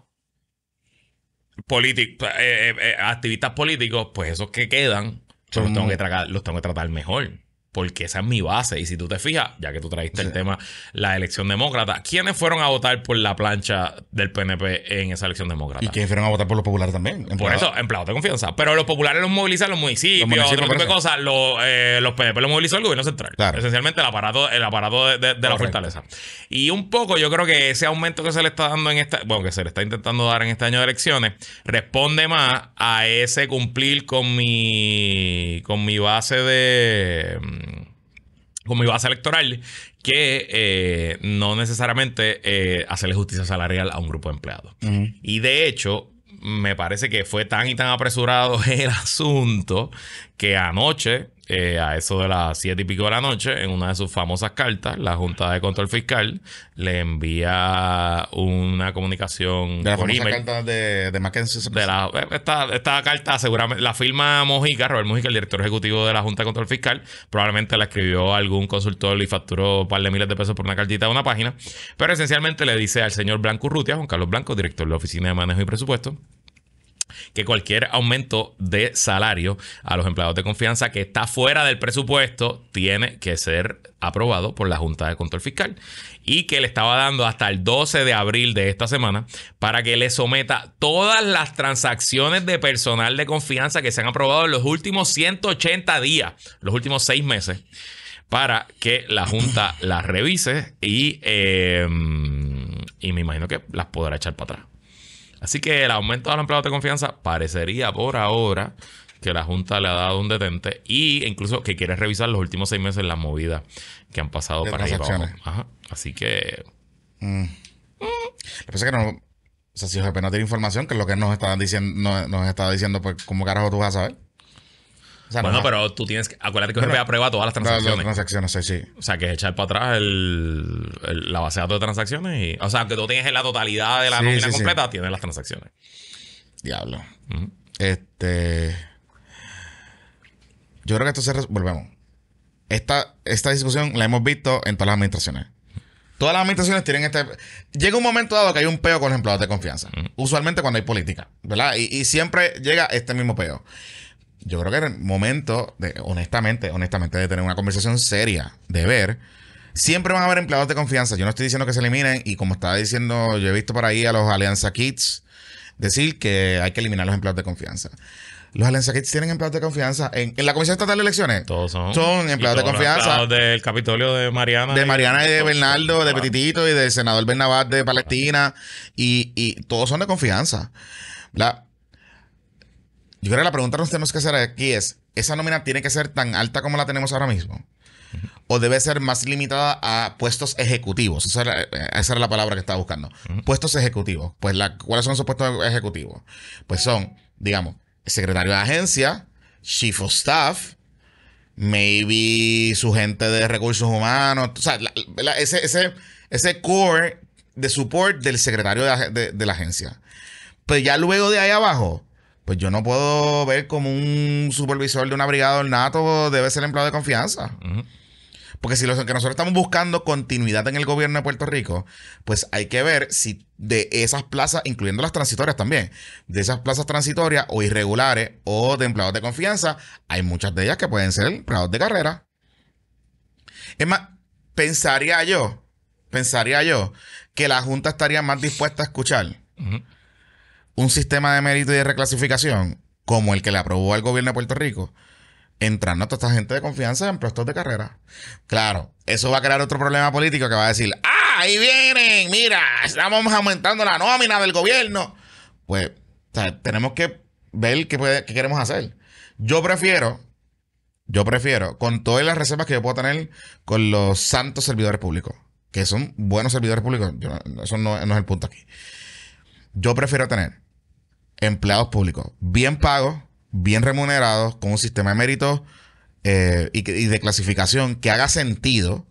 eh, eh, eh, activistas políticos, pues esos que quedan, pues los, tengo que los tengo que tratar mejor porque esa es mi base. Y si tú te fijas, ya que tú trajiste el tema, la elección demócrata, ¿quiénes fueron a votar por la plancha del PNP en esa elección demócrata? Y quiénes fueron a votar por los populares también. Por eso, en empleados de confianza. Pero los populares los movilizan los municipios, los otro tipo de cosas. Eh, los, PNP los movilizó el gobierno central. Esencialmente el aparato, el aparato de, la fortaleza. Y un poco yo creo que ese aumento que se le está dando en esta, bueno, que se le está intentando dar en este año de elecciones, responde más a ese cumplir con mi, con mi base de como mi base electoral que eh, no necesariamente eh, hacerle justicia salarial a un grupo de empleados. Y de hecho, me parece que fue tan y tan apresurado el asunto que anoche eh, a eso de las siete y pico de la noche, en una de sus famosas cartas, la Junta de Control Fiscal le envía una comunicación de Mackenzie. Eh, esta, carta seguramente la firma Mojica, Robert Mojica, el director ejecutivo de la Junta de Control Fiscal, probablemente la escribió algún consultor y facturó un par de miles de pesos por una cartita de una página, pero esencialmente le dice al señor Blanco Urrutia, Juan Carlos Blanco, director de la Oficina de Manejo y Presupuesto, que cualquier aumento de salario a los empleados de confianza que está fuera del presupuesto tiene que ser aprobado por la Junta de Control Fiscal y que le estaba dando hasta el 12 de abril de esta semana para que le someta todas las transacciones de personal de confianza que se han aprobado en los últimos 180 días, los últimos seis meses, para que la Junta las revise y, eh, y me imagino que las podrá echar para atrás. Así que el aumento de los empleados de confianza parecería por ahora que la Junta le ha dado un detente y incluso que quiere revisar los últimos seis meses las movidas que han pasado para llevar Ajá. Así que... Mm. que es que no... O sea, si OGP no tiene información, que es lo que nos están diciendo, nos, está diciendo, pues, como carajo tú vas a saber? bueno, pero tú tienes que. Acuérdate que RP a todas las transacciones. Las transacciones, sí, sí. O sea, que es echar para atrás la base de datos de transacciones. Y, o sea, que tú tienes la totalidad de la nómina completa, tienes las transacciones. Diablo. Este. Yo creo que esto se. Volvemos. Esta, esta discusión la hemos visto en todas las administraciones. Todas las administraciones tienen este. Llega un momento dado que hay un peo con los empleados de confianza. Usualmente cuando hay política, ¿verdad? Y, y siempre llega este mismo peo yo creo que era el momento, de, honestamente, honestamente, de tener una conversación seria, de ver. Siempre van a haber empleados de confianza. Yo no estoy diciendo que se eliminen. Y como estaba diciendo, yo he visto por ahí a los Alianza Kids decir que hay que eliminar los empleados de confianza. Los Alianza Kids tienen empleados de confianza. En, la Comisión Estatal de Elecciones. Todos son. Son empleados de confianza. Los del Capitolio de Mariana. De Mariana y, de Bernardo, de Petitito y del senador Bernabat de Palestina. Y, todos son de confianza. Yo creo que la pregunta que nos tenemos que hacer aquí es, ¿esa nómina tiene que ser tan alta como la tenemos ahora mismo? ¿O debe ser más limitada a puestos ejecutivos? Esa era, la palabra que estaba buscando. Puestos ejecutivos. Pues ¿Cuáles son esos puestos ejecutivos? Pues son, digamos, secretario de agencia, chief of staff, maybe su gente de recursos humanos, o sea, ese, ese, core de support del secretario de, de, la agencia. Pero pues ya luego de ahí abajo, pues yo no puedo ver como un supervisor de una brigada del NATO debe ser empleado de confianza. Porque si que nosotros estamos buscando continuidad en el gobierno de Puerto Rico, pues hay que ver si de esas plazas, incluyendo las transitorias también, de esas plazas transitorias o irregulares o de empleados de confianza, hay muchas de ellas que pueden ser empleados de carrera. Es más, pensaría yo, pensaría yo que la Junta estaría más dispuesta a escuchar un sistema de mérito y de reclasificación como el que le aprobó el gobierno de Puerto Rico, entrando a toda esta gente de confianza en puestos de carrera. Claro, eso va a crear otro problema político que va a decir, ¡ah, ahí vienen! Mira, estamos aumentando la nómina del gobierno. Pues, tenemos que ver qué, queremos hacer. Yo prefiero, yo prefiero, con todas las reservas que yo puedo tener con los santos servidores públicos, que son buenos servidores públicos, eso no es el punto aquí. Yo prefiero tener empleados públicos, bien pagos, bien remunerados, con un sistema de méritos eh, y, de clasificación que haga sentido,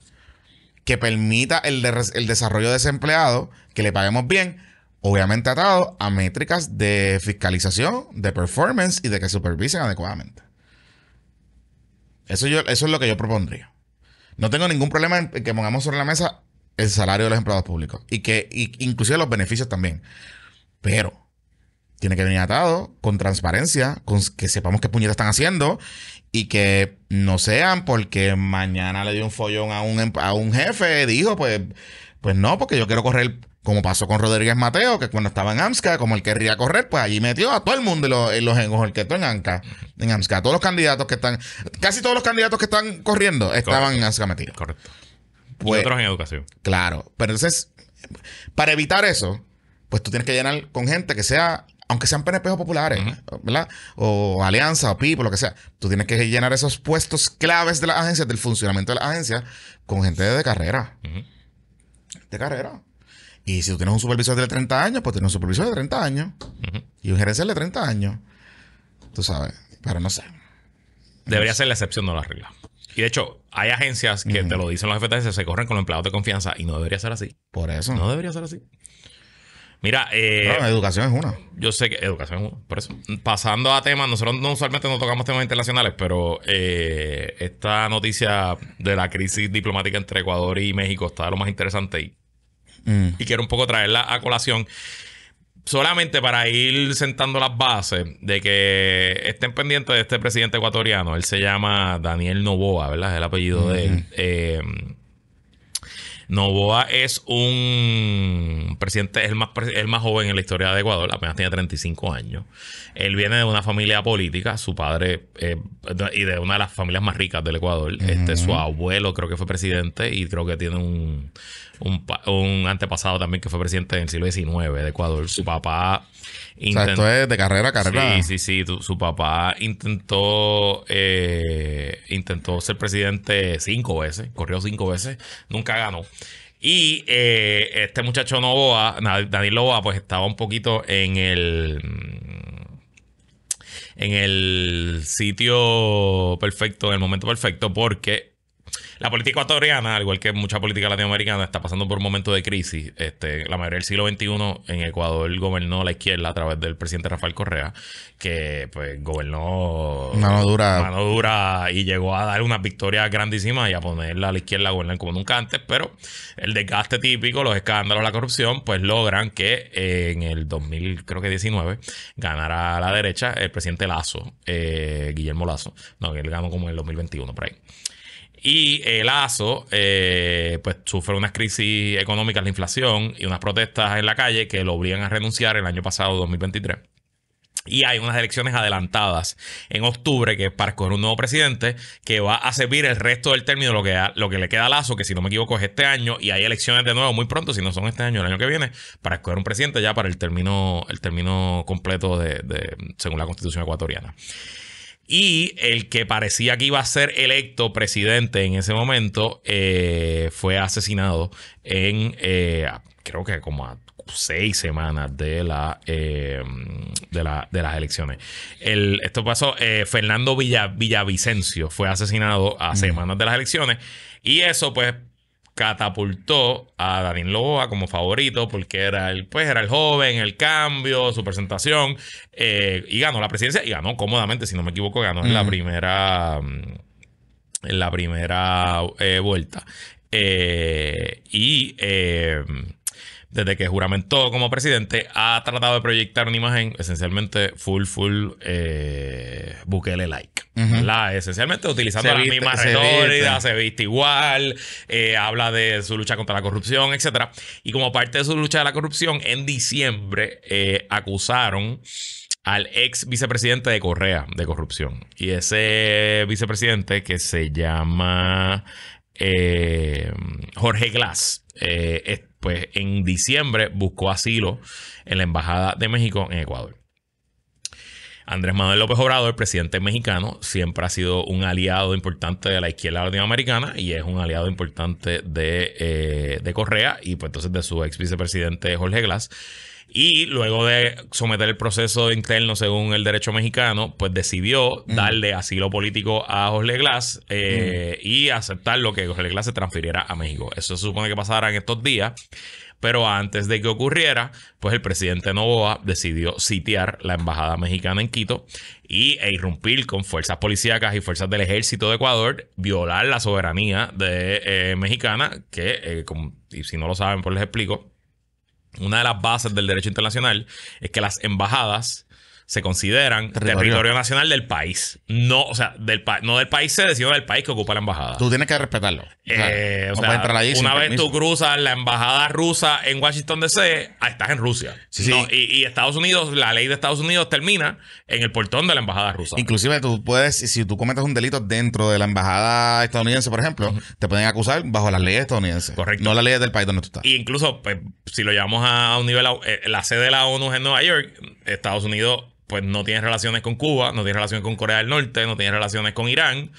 que permita el, desarrollo de ese empleado, que le paguemos bien, obviamente atado a métricas de fiscalización, de performance y de que supervisen adecuadamente. Eso, yo, eso es lo que yo propondría. No tengo ningún problema en que pongamos sobre la mesa el salario de los empleados públicos y que inclusive los beneficios también. Pero tiene que venir atado, con transparencia, con que sepamos qué puñetas están haciendo y que no sean porque mañana le dio un follón a un, em, a un jefe, dijo, pues, pues no, porque yo quiero correr como pasó con Rodríguez Mateo, que cuando estaba en AMSCA, como él querría correr, pues allí metió a todo el mundo en los, en que en AMSCA. En AMSCA, todos los candidatos que están, casi todos los candidatos que están corriendo estaban en AMSCA metidos. Correcto. Pues, otros en educación. Claro, pero entonces, para evitar eso, pues tú tienes que llenar con gente que sea aunque sean PNP populares, ¿verdad? O Alianza o PIB o lo que sea, tú tienes que llenar esos puestos claves de las agencias, del funcionamiento de la agencia, con gente de carrera. De carrera. Y si tú tienes un supervisor de 30 años, pues tienes un supervisor de 30 años. Y un gerencial de 30 años. Tú sabes, pero no sé. Debería ser la excepción, no la regla. Y de hecho, hay agencias que te lo dicen los FTS, se corren con los empleados de confianza y no debería ser así. Por eso. No debería ser así. Mira, eh, educación es una. Yo sé que educación es una, por eso. Pasando a temas, nosotros no solamente no tocamos temas internacionales, pero eh, esta noticia de la crisis diplomática entre Ecuador y México está lo más interesante mm. y, quiero un poco traerla a colación. Solamente para ir sentando las bases de que estén pendientes de este presidente ecuatoriano. Él se llama Daniel Novoa, ¿verdad? Es el apellido de él. Mm. Eh, Novoa es un presidente, es el más, joven en la historia de Ecuador, apenas tiene 35 años. Él viene de una familia política, su padre, eh, y de una de las familias más ricas del Ecuador. este, su abuelo creo que fue presidente y creo que tiene un, un antepasado también que fue presidente en el siglo XIX de Ecuador. Su papá esto es de carrera a carrera. Sí, sí, sí. su papá intentó, eh, intentó ser presidente cinco veces, corrió cinco veces, nunca ganó. Y eh, este muchacho Novoa, Daniel Novoa, pues estaba un poquito en el en el sitio perfecto, en el momento perfecto, porque la política ecuatoriana, al igual que mucha política latinoamericana, está pasando por un momento de crisis. Este, la mayoría del siglo XXI en Ecuador gobernó la izquierda a través del presidente Rafael Correa, que pues gobernó mano dura, mano dura y llegó a dar una victoria grandísima y a ponerla a la izquierda a gobernar como nunca antes. Pero el desgaste típico, los escándalos, la corrupción, pues logran que eh, en el 2019 creo que ganara a la derecha el presidente Lazo, eh, Guillermo Lazo. No, él ganó como en el 2021 por ahí. Y el ASO eh, pues, sufre unas crisis económicas, la inflación y unas protestas en la calle que lo obligan a renunciar el año pasado, 2023. Y hay unas elecciones adelantadas en octubre que para escoger un nuevo presidente que va a servir el resto del término, lo que, lo que le queda al Lazo, que si no me equivoco es este año, y hay elecciones de nuevo muy pronto, si no son este año, el año que viene, para escoger un presidente ya para el término, el término completo de, de según la constitución ecuatoriana. Y el que parecía que iba a ser electo presidente en ese momento eh, fue asesinado en, eh, creo que como a seis semanas de, la, eh, de, la, de las elecciones. El, esto pasó, Fernando Villa, Villavicencio fue asesinado a semanas de las elecciones. Y eso, pues, catapultó a Darín Loboa como favorito porque era el, pues, era el joven, el cambio, su presentación eh, y ganó la presidencia y ganó cómodamente, si no me equivoco, ganó en la primera, mm, en la primera eh, vuelta. Eh, y desde que juramentó como presidente, ha tratado de proyectar una imagen esencialmente full, full eh, buquele like. Esencialmente utilizando la misma retórica, se viste igual, eh, habla de su lucha contra la corrupción, etc. Y como parte de su lucha de la corrupción, en diciembre eh, acusaron al ex vicepresidente de Correa de corrupción. Y ese vicepresidente que se llama Jorge Glass eh, pues en diciembre buscó asilo en la Embajada de México en Ecuador. Andrés Manuel López Obrador, el presidente mexicano, siempre ha sido un aliado importante de la izquierda latinoamericana y es un aliado importante eh, de, Correa y pues entonces de su ex vicepresidente Jorge Glass. Y luego de someter el proceso interno según el derecho mexicano, pues decidió darle asilo político a Jorge Glass eh, y aceptar lo que Jorge Glass se transfiriera a México. Eso se supone que pasará en estos días. Pero antes de que ocurriera, pues el presidente Novoa decidió sitiar la embajada mexicana en Quito y, e irrumpir con fuerzas policíacas y fuerzas del ejército de Ecuador, violar la soberanía de, eh, mexicana, que, eh, y si no lo saben, pues les explico, una de las bases del derecho internacional es que las embajadas se consideran territorio, nacional del país. No, o sea, del no del país sede, sino del país que ocupa la embajada. Tú tienes que respetarlo. Eh, una vez tú cruzas la embajada rusa en Washington DC, ah, estás en Rusia. y, Estados Unidos, la ley de Estados Unidos termina en el portón de la embajada rusa. Inclusive tú puedes, si tú cometes un delito dentro de la embajada estadounidense, por ejemplo, te pueden acusar bajo las leyes estadounidenses. Correcto. No la ley del país donde tú estás. incluso, pues, si lo llevamos a un nivel, eh, la sede de la ONU es en Nueva York, Estados Unidos pues no tiene relaciones con Cuba, no tiene relaciones con Corea del Norte, no tiene relaciones con Irán,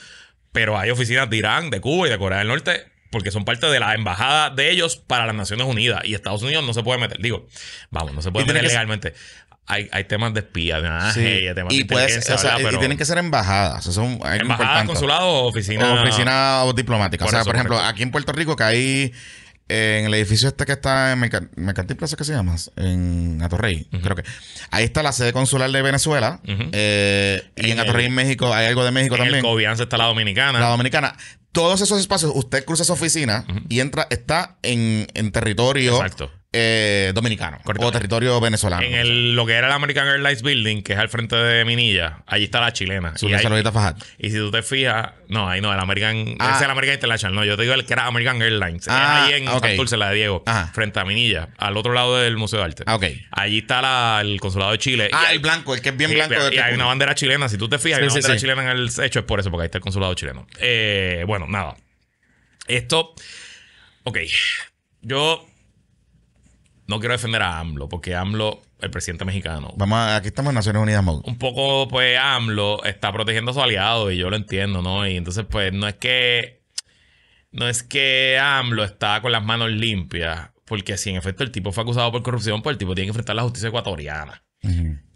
pero hay oficinas de Irán, de Cuba y de Corea del Norte porque son parte de la embajada de ellos para las Naciones Unidas y Estados Unidos no se puede meter. Digo, vamos, no se puede meter legalmente. Hay, temas de espía, de nada. temas y de y tienen que ser embajadas. embajadas, consulados oficina... o oficinas. oficinas diplomáticas. O sea, por, ejemplo, aquí en Puerto Rico que hay en el edificio este que está en Mercantil Plaza, ¿qué se llama? En Atorrey, creo que. Ahí está la sede consular de Venezuela. Eh, y en, Atorrey, México, hay algo de México también. En Cobianza está la dominicana. La dominicana. Todos esos espacios, usted cruza su oficina y entra, está en, en territorio Exacto eh, dominicano o territorio venezolano. En el, lo que era el American Airlines Building, que es al frente de Minilla, allí está la chilena. y, y si tú te fijas, no, ahí no, el American, ese es el ah. American International, no, yo te digo el que era American Airlines. Ah, ahí en okay. se la de Diego, frente a Minilla, al otro lado del Museo de Arte. Ah, Allí está el consulado de Chile. Ah, el blanco, el que es bien blanco. Y, hay una bandera chilena, si tú te fijas, hay una bandera chilena en el hecho, es por eso, porque ahí está el consulado chileno. Eh, bueno, nada. Esto, ok, yo no quiero defender a AMLO, porque AMLO, el presidente mexicano. Vamos, aquí estamos en Naciones Unidas, Un poco, pues, AMLO está protegiendo a su aliado y yo lo entiendo, ¿no? Y entonces, pues, no es que. No es que AMLO está con las manos limpias, porque si en efecto el tipo fue acusado por corrupción, pues el tipo tiene que enfrentar la justicia ecuatoriana.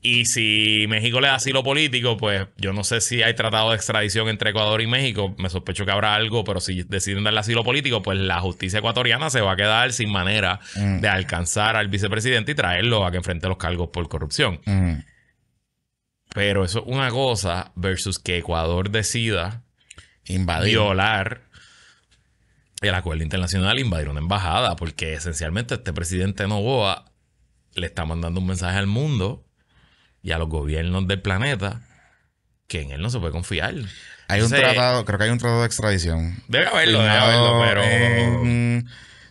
Y si México le da asilo político, pues yo no sé si hay tratado de extradición entre Ecuador y México. Me sospecho que habrá algo, pero si deciden darle asilo político, pues la justicia ecuatoriana se va a quedar sin manera mm. de alcanzar al vicepresidente y traerlo a que enfrente los cargos por corrupción. Mm. Pero eso es una cosa versus que Ecuador decida invadir. violar el acuerdo internacional, invadir una embajada, porque esencialmente este presidente Novoa le está mandando un mensaje al mundo y a los gobiernos del planeta que en él no se puede confiar. Hay un tratado, creo que hay un tratado de extradición. Debe haberlo, debe haberlo, pero...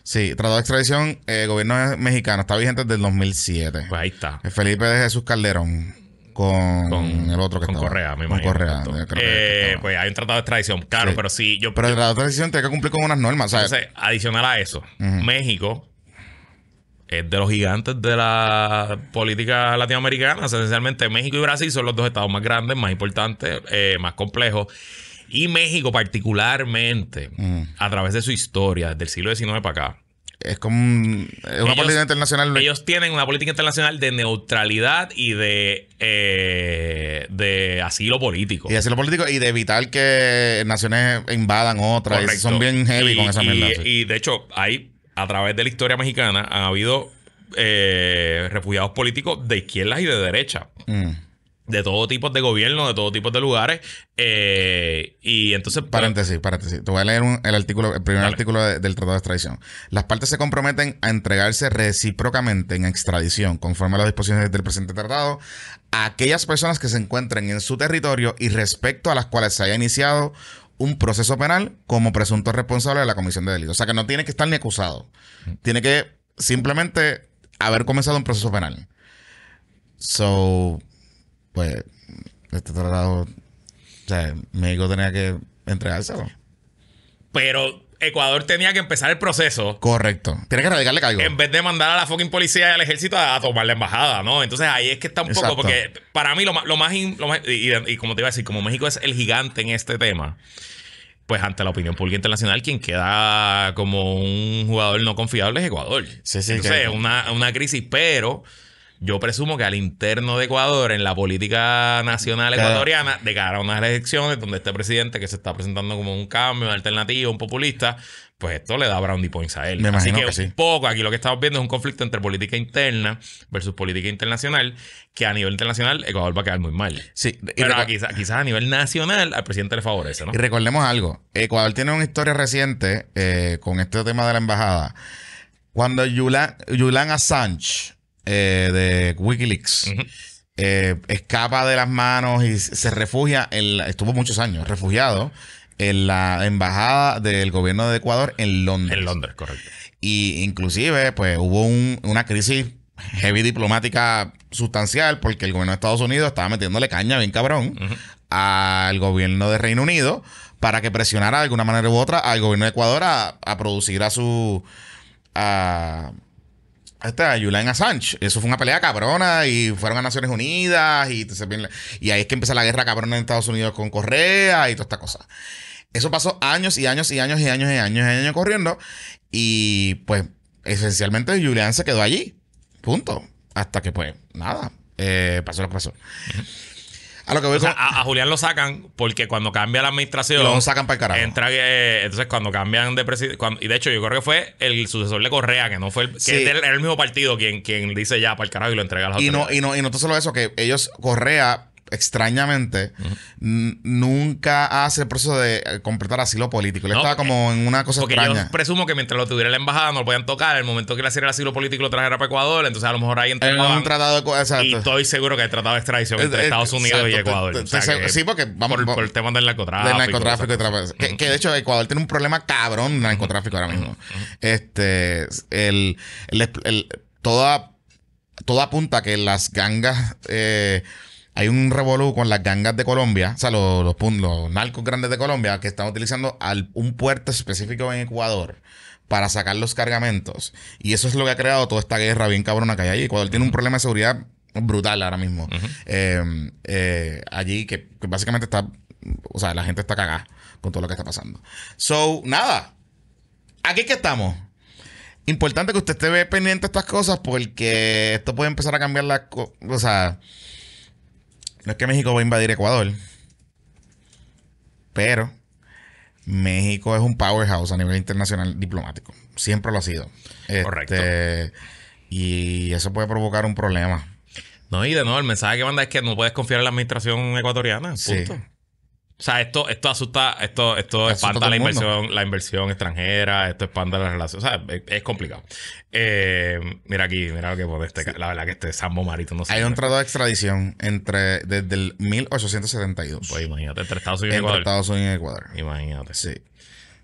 Sí, tratado de extradición, eh, gobierno mexicano, está vigente desde el 2007. Pues ahí está. Eh, Felipe de Jesús Calderón con, el otro que con Correa, Con Correa. Eh, creo pues hay un tratado de extradición, claro, pero sí. Yo, pero el tratado de extradición tiene que cumplir con unas normas. ¿sabes? adicional a eso, México es de los gigantes de la política latinoamericana. Esencialmente México y Brasil son los dos estados más grandes, más importantes, eh, más complejos. Y México particularmente, mm. a través de su historia, desde el siglo XIX para acá. Es como una política internacional. Ellos tienen una política internacional de neutralidad y de, eh, de asilo político. Y asilo político y de evitar que naciones invadan otras. son bien heavy con esa mierda. y de hecho, hay a través de la historia mexicana ha habido eh, refugiados políticos de izquierdas y de derecha. Mm. De todo tipo de gobierno, de todo tipo de lugares. Eh, y entonces. Pues, paréntesis, paréntesis. Te voy a leer el, artículo, el primer artículo del Tratado de Extradición. Las partes se comprometen a entregarse recíprocamente en extradición, conforme a las disposiciones del presente tratado, a aquellas personas que se encuentren en su territorio y respecto a las cuales se haya iniciado un proceso penal como presunto responsable de la comisión de delitos. O sea que no tiene que estar ni acusado. Tiene que simplemente haber comenzado un proceso penal. So, pues, este tratado, o sea, México tenía que entregárselo. Pero Ecuador tenía que empezar el proceso. Correcto. Tiene que radicarle cargo. En vez de mandar a la fucking policía y al ejército a, tomar la embajada, ¿no? Entonces ahí es que está un poco, porque para mí lo, más... lo más y, como te iba a decir, como México es el gigante en este tema, pues ante la opinión pública internacional, quien queda como un jugador no confiable es Ecuador. Sí, sí. Entonces, una, una crisis, pero... Yo presumo que al interno de Ecuador, en la política nacional ecuatoriana, de cara a unas elecciones donde este presidente que se está presentando como un cambio, un alternativo, un populista, pues esto le da brownie points a él. Así que, un poco aquí lo que estamos viendo es un conflicto entre política interna versus política internacional, que a nivel internacional Ecuador va a quedar muy mal. Sí, pero quizás a nivel nacional al presidente le favorece, ¿no? Y recordemos algo, Ecuador tiene una historia reciente eh, con este tema de la embajada. Cuando Yulán Assange eh, de Wikileaks. Eh, escapa de las manos y se refugia, en, estuvo muchos años refugiado en la embajada del gobierno de Ecuador en Londres. En Londres, correcto. Y inclusive, pues hubo una crisis heavy diplomática sustancial porque el gobierno de Estados Unidos estaba metiéndole caña bien cabrón al gobierno de Reino Unido para que presionara de alguna manera u otra al gobierno de Ecuador a, a producir a su... A, está Julian Assange. Eso fue una pelea cabrona y fueron a Naciones Unidas y, y ahí es que empieza la guerra cabrona en Estados Unidos con Correa y toda esta cosa. Eso pasó años y años y años y años y años y años corriendo y pues esencialmente Julian se quedó allí. Punto. Hasta que pues nada, eh, pasó lo que pasó. A lo que a, Julián lo sacan porque cuando cambia la administración. Lo sacan para el carajo. entonces, cuando cambian de presidente. Y de hecho, yo creo que fue el sucesor de Correa, que no fue el. Que el mismo partido quien, quien dice ya para el carajo y lo entrega a los y no, y no Y no, solo eso, que ellos, Correa extrañamente, nunca hace el proceso de eh, completar asilo político. Él estaba como en una cosa porque Yo presumo que mientras lo tuviera en la embajada no lo podían tocar. El momento que le hacía el asilo político lo trajera para Ecuador, entonces a lo mejor ahí entraban. un tratado de, Y estoy seguro que el tratado de extradición entre eh, eh, Estados Unidos y Ecuador. sí, porque vamos por, el tema del narcotráfico. Del narcotráfico que, de hecho Ecuador tiene un problema cabrón de narcotráfico ahora mismo. Este, el, toda, toda apunta que las gangas eh, hay un revolú con las gangas de Colombia, o sea, los, narcos grandes de Colombia que están utilizando un puerto específico en Ecuador para sacar los cargamentos. Y eso es lo que ha creado toda esta guerra bien cabrona que hay allí. Ecuador tiene un problema de seguridad brutal ahora mismo. Eh, eh, allí que, básicamente está, o sea, la gente está cagada con todo lo que está pasando. So, nada, aquí que estamos. Importante que usted esté pendiente de estas cosas porque esto puede empezar a cambiar las cosas. O sea, no es que México va a invadir Ecuador, pero México es un powerhouse a nivel internacional diplomático. Siempre lo ha sido. Correcto. Este, y eso puede provocar un problema. No, y de nuevo, el mensaje que manda es que no puedes confiar en la administración ecuatoriana. Punto. O sea, esto, esto asusta, esto, esto espanta la inversión, la inversión extranjera, esto espanta la relación. O sea, es, complicado. Eh, mira aquí, mira lo que pone este, la verdad que este Sambo Marito no sé. Hay un tratado de extradición entre desde el 1872. Pues imagínate, entre Estados Unidos y Ecuador. Entre Estados Unidos y Ecuador. Imagínate. Sí.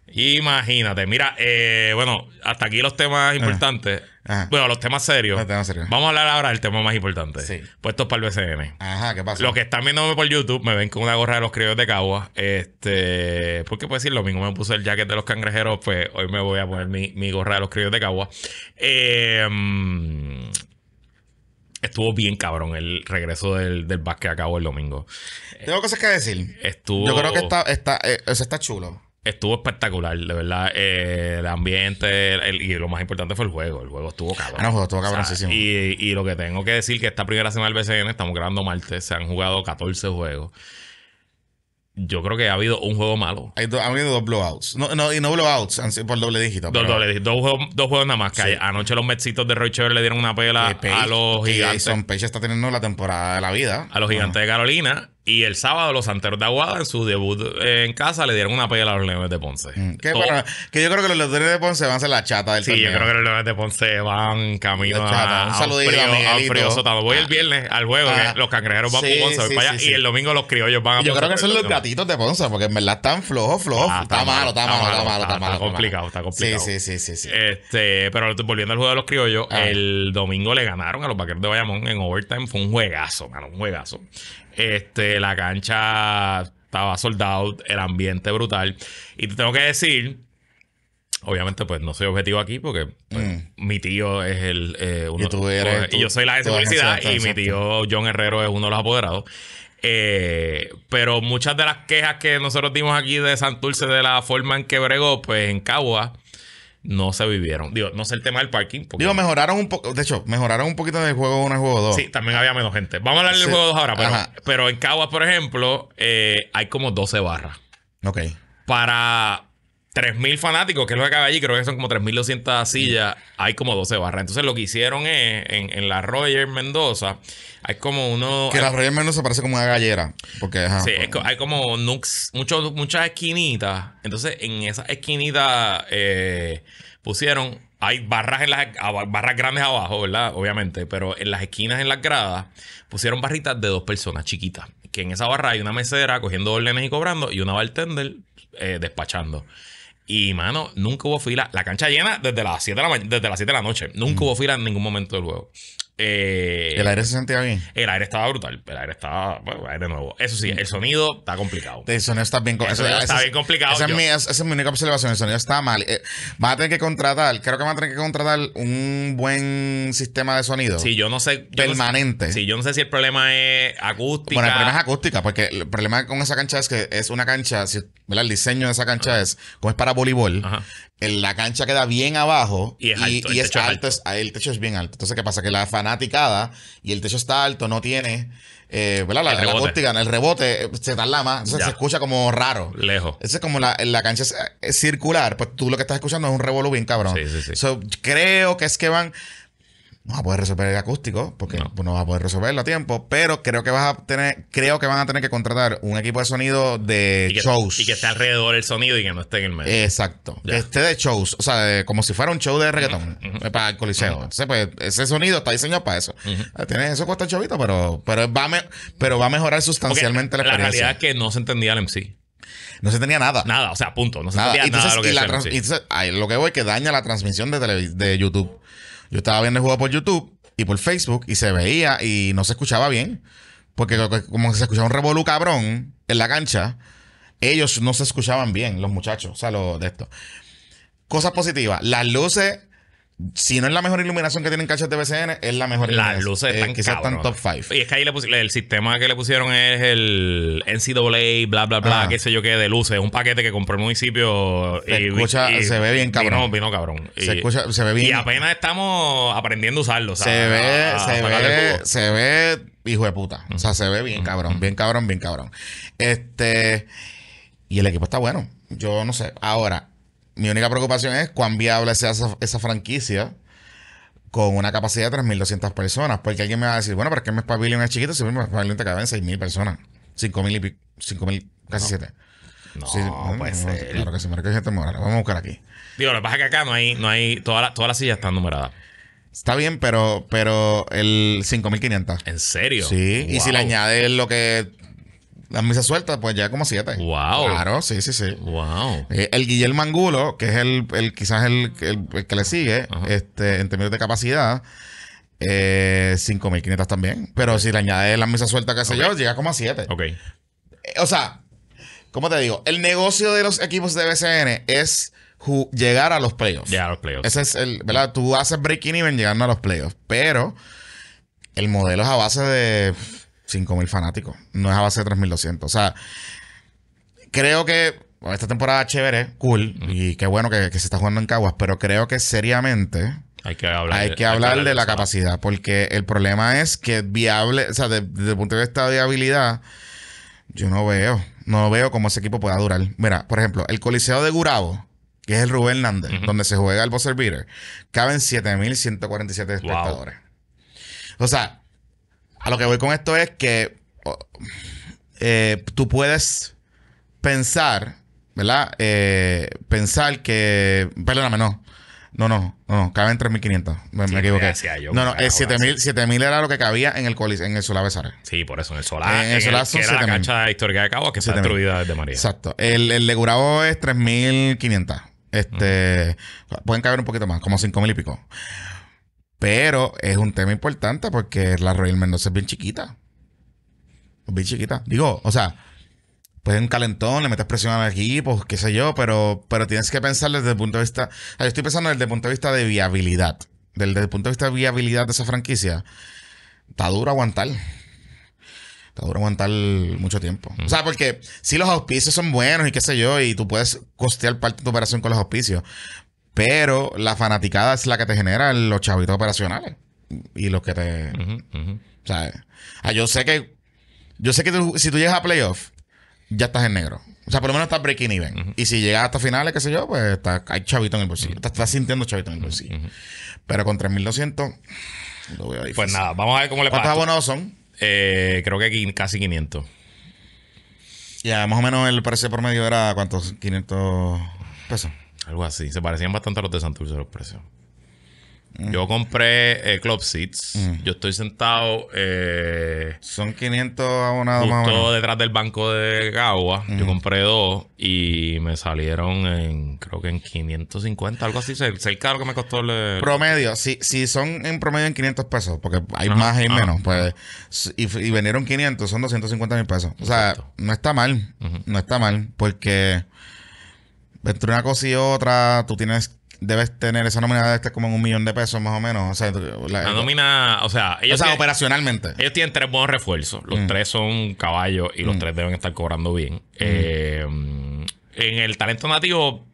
Imagínate, mira, eh, bueno, hasta aquí los temas importantes. Bueno, los temas serios. Vamos a hablar ahora del tema más importante. Sí. Puestos para el BCN. Ajá, ¿qué pasa? Los que están viéndome por YouTube me ven con una gorra de los criollos de Cagua. Este, porque puedo decir lo mismo, me puse el jacket de los cangrejeros, pues hoy me voy a poner mi, gorra de los criollos de Cagua. Em, estuvo bien cabrón el regreso del, del básquet a cabo el domingo. Tengo cosas que decir. Estuvo. Yo creo que está, está, eh, está chulo. Estuvo espectacular, de verdad. Eh, el ambiente el, y lo más importante fue el juego. El juego estuvo cabrón. y, y, lo que tengo que decir que esta primera semana del BCN, estamos grabando martes, se han jugado 14 juegos. Yo creo que ha habido un juego malo. ha habido dos blowouts. No, no, y no blowouts, por doble dígito. dos, juegos, dos juegos nada más. Que anoche los Metsitos de Roy le dieron una pela a los gigantes. son Page está teniendo la temporada de la vida. A los gigantes de Carolina y el sábado los Santeros de Aguada en su debut eh, en casa le dieron una pelea a los Leones de Ponce. Mm, que, yo creo que los Leones de Ponce van a ser la chata del Sí, yo creo que los Leones de Ponce van camino a, un saludito a, frío, a frío Voy el ah. viernes al juego, ah. los cangrejeros van sí, Ponce y el domingo los criollos van a Ponce. Yo creo que son los gatitos de Ponce porque en verdad están flojos, flojos. Ah, está, malo, está, malo, está, malo, está malo, está complicado, está complicado. Sí, sí, sí, sí. Este, pero volviendo al juego de los criollos, el domingo le ganaron a los vaqueros de Bayamón en overtime. Fue un juegazo, mano, un juegazo. Este, la cancha estaba soldado, el ambiente brutal. Y te tengo que decir, obviamente, pues no soy objetivo aquí porque pues, mm. mi tío es el. Eh, pues, y yo soy la de publicidad y mi tío John Herrero es uno de los apoderados. Eh, pero muchas de las quejas que nosotros dimos aquí de Santurce de la forma en que bregó, pues en Cagua no se vivieron. Digo, no sé el tema del parking. Digo, mejoraron un poco. De hecho, mejoraron un poquito el juego 1 el juego 2. Sí, también había menos gente. Vamos a hablar del juego 2 ahora, pero, en Cagua por ejemplo, eh, hay como 12 barras. Ok. Para 3.000 fanáticos, que es lo que cabe allí, creo que son como 3.200 sillas, hay como 12 barras. Entonces lo que hicieron es, en, la Roger Mendoza, hay como uno... Que la Roger Mendoza parece como una gallera, porque... sí, pues, hay como nux, muchos muchas esquinitas, entonces en esas esquinitas eh, pusieron, hay barras, en las, barras grandes abajo, ¿verdad? Obviamente, pero en las esquinas, en las gradas, pusieron barritas de dos personas chiquitas, que en esa barra hay una mesera cogiendo órdenes y cobrando y una bartender eh, despachando. Y, mano, nunca hubo fila. La cancha llena desde las 7 de la, desde las 7 de la noche. Nunca mm. hubo fila en ningún momento del juego. Eh, ¿El aire se sentía bien? El aire estaba brutal. El aire estaba. Bueno, aire nuevo. Eso sí, el sonido está complicado. El sonido está bien, está bien complicado. Esa es, mi, única observación. El sonido está mal. Eh, va a tener que contratar. Creo que va a tener que contratar un buen sistema de sonido. Sí, yo no sé. permanente. No sí, yo no sé si el problema es acústica. Bueno, el problema es acústica, porque el problema con esa cancha es que es una cancha. el diseño de esa cancha es como es para voleibol. Ajá la cancha queda bien abajo y el, techo es bien alto. Entonces, ¿qué pasa? Que la fanaticada y el techo está alto, no tiene eh, La, el rebote. el rebote eh, se da más, se escucha como raro. Lejos. Ese es como la, la cancha es eh, circular, pues tú lo que estás escuchando es un revolú bien cabrón. Sí, sí, sí. creo que es que van no va a poder resolver el acústico, porque no. va a poder resolverlo a tiempo, pero creo que vas a tener, creo que van a tener que contratar un equipo de sonido de shows. Y que esté alrededor el sonido y que no esté en el medio. Exacto. Que esté de shows. O sea, como si fuera un show de reggaetón para el coliseo. Pues, ese sonido está diseñado para eso. Eh, eso cuesta chavito, pero, pero va a pero va a mejorar sustancialmente la experiencia. La realidad es que no se entendía el MC. No se tenía nada. Nada, o sea, punto. No nada. Lo que y, la lo que voy que daña la transmisión de, de YouTube. Yo estaba viendo el juego por YouTube y por Facebook y se veía y no se escuchaba bien. Porque como se escuchaba un revolu cabrón en la cancha, ellos no se escuchaban bien, los muchachos, o sea, lo de esto. Cosas positivas. Las luces si no es la mejor iluminación que tienen cachas de BCN, es la mejor Las luces eh, están, eh, quizás están top 5. Y es que ahí le el sistema que le pusieron es el NCAA, bla, bla, bla, que ah. qué sé yo qué, de luces. Un paquete que compró el municipio. Se escucha, se ve bien cabrón. Vino, vino cabrón. Se escucha, se ve bien. Y apenas estamos aprendiendo a usarlo. Se ve, se, ve se ve, hijo de puta. O sea, se ve bien cabrón, bien cabrón, bien cabrón. Este. Y el equipo está bueno. Yo no sé. Ahora, mi única preocupación es cuán viable sea esa, esa franquicia con una capacidad de 3.200 personas. Porque alguien me va a decir, bueno, ¿para qué me espabilion es chiquito si me espabilion te caben 6.000 personas? 5.000 y pico, 5.000, casi 7. No, no, puede ser. Claro que sí, pero que gente Vamos a buscar aquí. Digo, lo que pasa es que acá no hay, no hay, todas las sillas están numeradas. Está bien, pero, pero el 5500. ¿En serio? Sí. Y si le añades lo que las misas sueltas, pues llega como 7. Wow. Claro, sí, sí, sí. Wow. Eh, el Guillermo Angulo, que es el, quizás el, el, que le sigue, este, en términos de capacidad, 5.500 eh, también. Pero si le añades la misas suelta que sé yo, llega como a 7. Ok. Eh, o sea, ¿cómo te digo? El negocio de los equipos de BCN es llegar a los playoffs. Llegar a los playoffs. Ese es el, ¿verdad? Tú haces breaking even llegando a los playoffs. Pero el modelo es a base de 5.000 fanáticos. No es a base de 3.200. O sea, creo que esta temporada chévere, cool, y qué bueno que, se está jugando en Caguas, pero creo que seriamente hay que hablar, de, de la capacidad, porque el problema es que viable, o sea, desde, el punto de vista de viabilidad, yo no veo, no veo cómo ese equipo pueda durar. Mira, por ejemplo, el Coliseo de Gurabo, que es el Rubén Hernández, donde se juega el Buzzer Beater, caben 7.147 espectadores. O sea, a lo que voy con esto es que eh, tú puedes pensar, ¿verdad? Eh, pensar que. Perdóname, no. No, no, no, caben 3.500. Me, me equivoqué. no, no, 7.000 era lo que cabía en el, colis, en el Solar Besar. Sí, por eso, en el Solar. En, el eh, Solar son que era la cancha histórica de Cabo que está destruida desde María. Exacto. El, el de es 3.500. Este, Pueden caber un poquito más, como 5.000 y pico. Pero es un tema importante porque la Royal Mendoza es bien chiquita. Es bien chiquita. Digo, o sea, pues es un calentón, le metes presión al equipo, qué sé yo, pero, pero tienes que pensar desde el punto de vista. yo estoy pensando desde el punto de vista de viabilidad. Desde, el punto de vista de viabilidad de esa franquicia, está duro aguantar Está duro aguantar mucho tiempo. O sea, porque si los auspicios son buenos y qué sé yo, y tú puedes costear parte de tu operación con los auspicios, pero la fanaticada es la que te genera los chavitos operacionales. Y los que te. O sea, ah, yo sé que. Yo sé que si tú llegas a playoff, ya estás en negro. O sea, por lo menos estás breaking even. Y si llegas hasta finales, qué sé yo, pues hay chavito en el bolsillo. Estás, sintiendo chavito en el bolsillo. Pero con 3.200, lo a decir. Pues nada, vamos a ver cómo le pasa. ¿Cuántos abonos son? Eh, creo que casi 500. Ya, más o menos el precio medio era, ¿cuántos? 500 pesos. Algo así. Se parecían bastante a los de Santurce los precios. Yo compré eh, Club Seats. Mm. Yo estoy sentado. Eh, son 500 abonados más o menos. detrás del banco de Gawa. Yo mm. compré dos y me salieron en, creo que en 550, algo así, cerca de lo que me costó el. Promedio, si, si son en promedio en 500 pesos, porque hay más y menos, pues. Y, y, 500, son 250 mil pesos. O sea, no está mal. No está mal, porque entre una cosa y otra, tú tienes debes tener esa nómina de este como en un millón de pesos más o menos. O sea, la, nómina, o sea, ellos operacionalmente. Ellos tienen tres buenos refuerzos. Los mm. tres son caballos y los mm. tres deben estar cobrando bien. Mm. Eh, en el talento nativo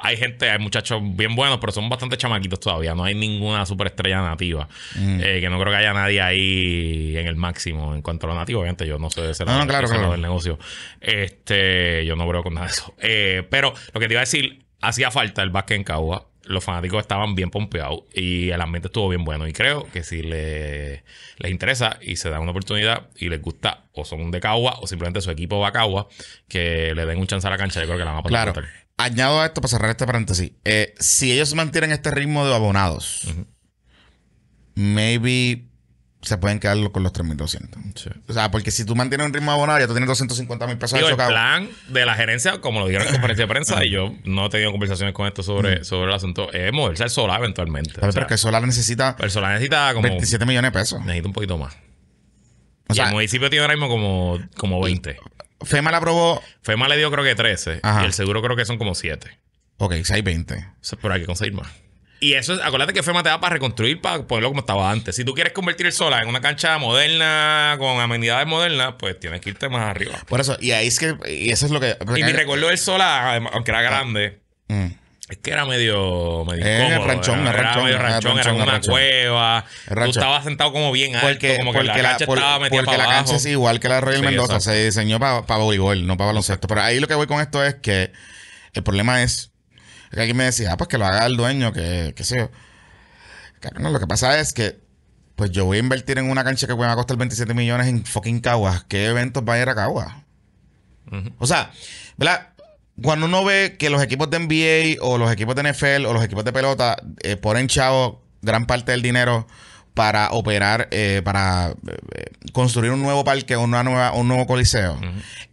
hay gente, hay muchachos bien buenos, pero son bastante chamaquitos todavía. No hay ninguna superestrella nativa. Mm. Eh, que no creo que haya nadie ahí en el máximo. En cuanto a lo nativo, obviamente, yo no sé de ese lado del negocio. Este, yo no creo con nada de eso. Eh, pero lo que te iba a decir, hacía falta el básquet en Cagua. Los fanáticos estaban bien pompeados y el ambiente estuvo bien bueno. Y creo que si le, les interesa y se dan una oportunidad y les gusta, o son de Cagua o simplemente su equipo va a Cagua, que le den un chance a la cancha, yo creo que la van a poder claro añado a esto para cerrar este paréntesis. Eh, si ellos mantienen este ritmo de abonados, maybe se pueden quedar con los 3.200. O sea, porque si tú mantienes un ritmo abonado, ya tú tienes 250 mil pesos. el plan de la gerencia, como lo dijeron en conferencia de prensa, y yo no he tenido conversaciones con esto sobre, sobre el asunto, es moverse al solar eventualmente. Pero, que Solar necesita... El Solar necesita como... 27 millones de pesos. Necesita un poquito más. O sea, el municipio tiene ahora mismo como, como 20. FEMA la aprobó. FEMA le dio creo que 13. Y el seguro creo que son como 7. Ok, 20 Pero hay que conseguir más. Y eso, acuérdate que FEMA te da para reconstruir, para ponerlo como estaba antes. Si tú quieres convertir el solar en una cancha moderna, con amenidades modernas, pues tienes que irte más arriba. Por eso, y ahí es que, y eso es lo que... Y mi recuerdo del solar, aunque era ah. grande, mm. Es que era medio, medio eh, ranchón, era, ranchón, ranchón, era, una cueva. Tú estabas sentado como bien alto, porque, como que la, cancha estaba metida Porque la cancha es igual que la Royal Mendoza, se diseñó para pa voleibol, no para baloncesto. Pero ahí lo que voy con esto es que el problema es que alguien me decía, ah, pues que lo haga el dueño, que qué sé yo. No, lo que pasa es que pues yo voy a invertir en una cancha que me va a costar 27 millones en fucking Caguas. ¿Qué eventos va a ir a Caguas? O sea, ¿verdad? cuando uno ve que los equipos de NBA o los equipos de NFL o los equipos de pelota eh, ponen chavo gran parte del dinero para operar, eh, para eh, construir un nuevo parque, una nueva, un nuevo coliseo,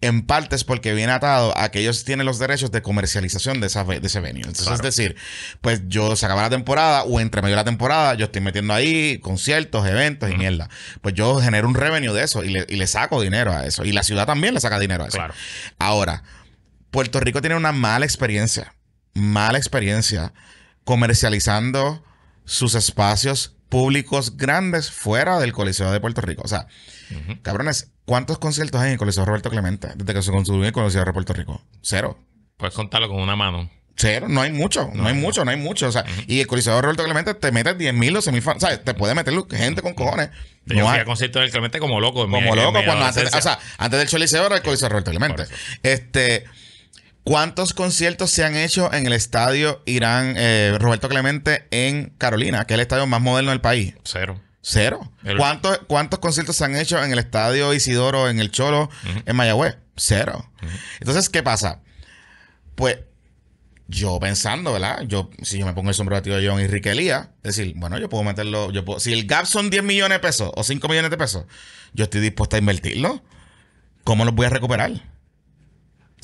en parte es porque viene atado a que ellos tienen los derechos de comercialización de, esa, de ese venue. Entonces, es decir, pues yo se acaba la temporada o entre medio de la temporada, yo estoy metiendo ahí conciertos, eventos y mierda. Pues yo genero un revenue de eso y le, y le, saco dinero a eso. Y la ciudad también le saca dinero a eso. Claro. Ahora, Puerto Rico tiene una mala experiencia, mala experiencia comercializando sus espacios públicos grandes fuera del Coliseo de Puerto Rico. O sea, cabrones, ¿cuántos conciertos hay en el Coliseo Roberto Clemente desde que se construyó el Coliseo de Puerto Rico? Cero. Puedes contarlo con una mano. Cero, no hay mucho, no, hay mucho, no hay mucho. O sea, y el Coliseo Roberto Clemente te mete 10.000 mil, 12 mil O sea... Te puede meter gente con cojones. Yo no fui a del Clemente como loco. Como loco, cuando pues, o sea, antes del Coliseo era el Coliseo Roberto Clemente. Este. ¿Cuántos conciertos se han hecho en el estadio Irán eh, Roberto Clemente en Carolina, que es el estadio más moderno del país? Cero. Cero. ¿Cuántos, conciertos se han hecho en el estadio Isidoro, en el Cholo, en Mayagüez? Cero. Entonces, ¿qué pasa? Pues yo pensando, ¿verdad? Yo, si yo me pongo el sombrero de tío John y Riquelía Es decir, bueno, yo puedo meterlo, yo puedo, si el gap son 10 millones de pesos o 5 millones de pesos, yo estoy dispuesto a invertirlo. ¿Cómo los voy a recuperar?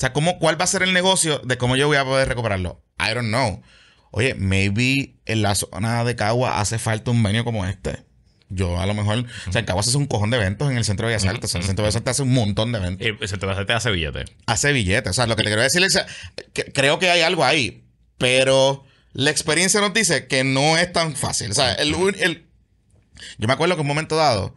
O sea, ¿cuál va a ser el negocio de cómo yo voy a poder recuperarlo? I don't know. Oye, maybe en la zona de Cagua hace falta un venio como este. Yo a lo mejor, o sea, en se hace un cojón de eventos en el centro de Bellas Artes. O el centro de Bellas Artes hace un montón de eventos. el centro de Bellas hace billetes. Hace billetes. O sea, lo que te quiero decir es que creo que hay algo ahí, pero la experiencia nos dice que no es tan fácil. O sea, el, el, yo me acuerdo que en un momento dado,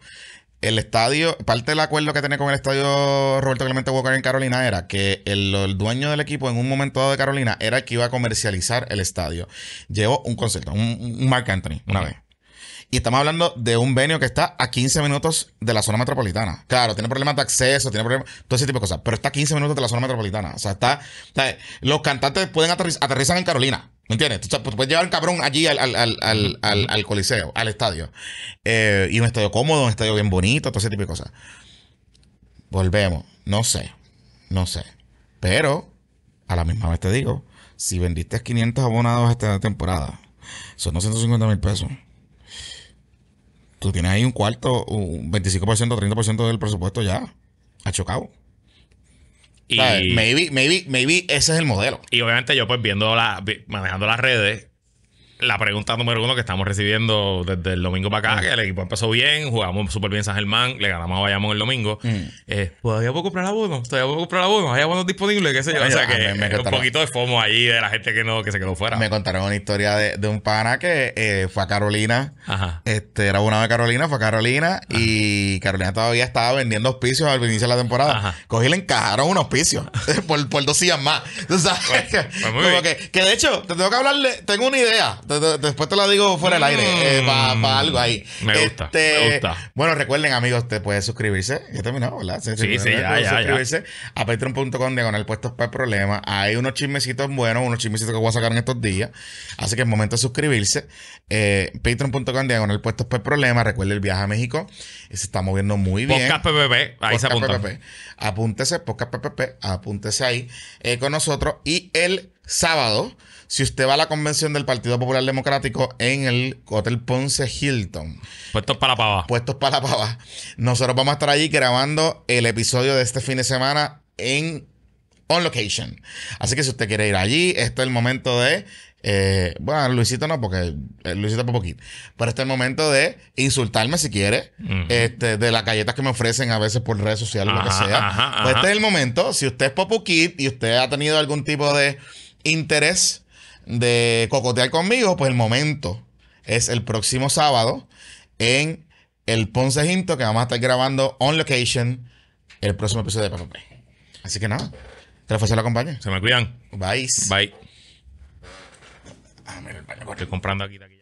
el estadio, parte del acuerdo que tenía con el estadio Roberto Clemente Walker en Carolina era que el, dueño del equipo en un momento dado de Carolina era que iba a comercializar el estadio. Llevó un concepto, un, Mark Anthony, una vez. Y estamos hablando de un venio que está a 15 minutos de la zona metropolitana. Claro, tiene problemas de acceso, tiene problemas, todo ese tipo de cosas, pero está a 15 minutos de la zona metropolitana. O sea, está, los cantantes pueden aterrizar, aterrizan en Carolina. ¿Me entiendes? Pues, puedes llevar un cabrón allí al, coliseo, al estadio. Eh, y un estadio cómodo, un estadio bien bonito, todo ese tipo de cosas. Volvemos. No sé. No sé. Pero, a la misma vez te digo, si vendiste 500 abonados esta temporada, son 250 mil pesos. Tú tienes ahí un cuarto, un 25%, 30% del presupuesto ya. Ha chocado. Y, Maybe, maybe, maybe ese es el modelo. Y obviamente yo pues viendo la, manejando las redes, la pregunta número uno que estamos recibiendo desde el domingo para acá, que el equipo empezó bien, jugamos súper bien San Germán, le ganamos a Bayamón el domingo. Mm. Eh, todavía puedo comprar abono, todavía puedo comprar abono, hay abonos disponibles, qué sé yo. o sea que un poquito de FOMO ahí de la gente que no, que se quedó fuera. Me contaron una historia de, de un pana que eh, fue a Carolina. Este, era abonado de Carolina, fue a Carolina y Carolina todavía estaba vendiendo hospicios... al inicio de la temporada. Ajá. Cogí y le encajaron un hospicio... por, por dos días más. Pues, pues que, de hecho, te tengo que hablarle, tengo una idea después te lo digo fuera del aire, eh, para mm. algo ahí. Este, me gusta, Bueno, recuerden, amigos, te puede suscribirse. Ya terminado, ¿verdad? Sí, sí, ya, ya, Suscribirse a patreon.com diagonal puestos para problemas problema. Hay unos chismecitos buenos, unos chismecitos que voy a sacar en estos días. Así que es momento de suscribirse. Eh, patreon.com diagonal puestos para el problema. el viaje a México. Eh, se está moviendo muy bien. Podcast PPP. Ahí se apunta. Apúntese, podcast PPP. Apúntese ahí eh, con nosotros. Y el sábado si usted va a la convención del Partido Popular Democrático en el Hotel Ponce Hilton. Puestos para la pava. Puestos para la pava. Nosotros vamos a estar allí grabando el episodio de este fin de semana en On Location. Así que si usted quiere ir allí, este es el momento de eh, bueno, Luisito no, porque eh, Luisito Luisito por poquito. Pero este es el momento de insultarme si quiere. este, de las galletas que me ofrecen a veces por redes sociales, o lo que sea. Pues este es el momento. Si usted es Popo Kid y usted ha tenido algún tipo de interés de cocotear conmigo, pues el momento es el próximo sábado en el Ponce Jinto que vamos a estar grabando on location el próximo episodio de Paso Así que nada, te la fuerza la compañía Se me cuidan. Bye. Bye. Ah, Estoy comprando aquí.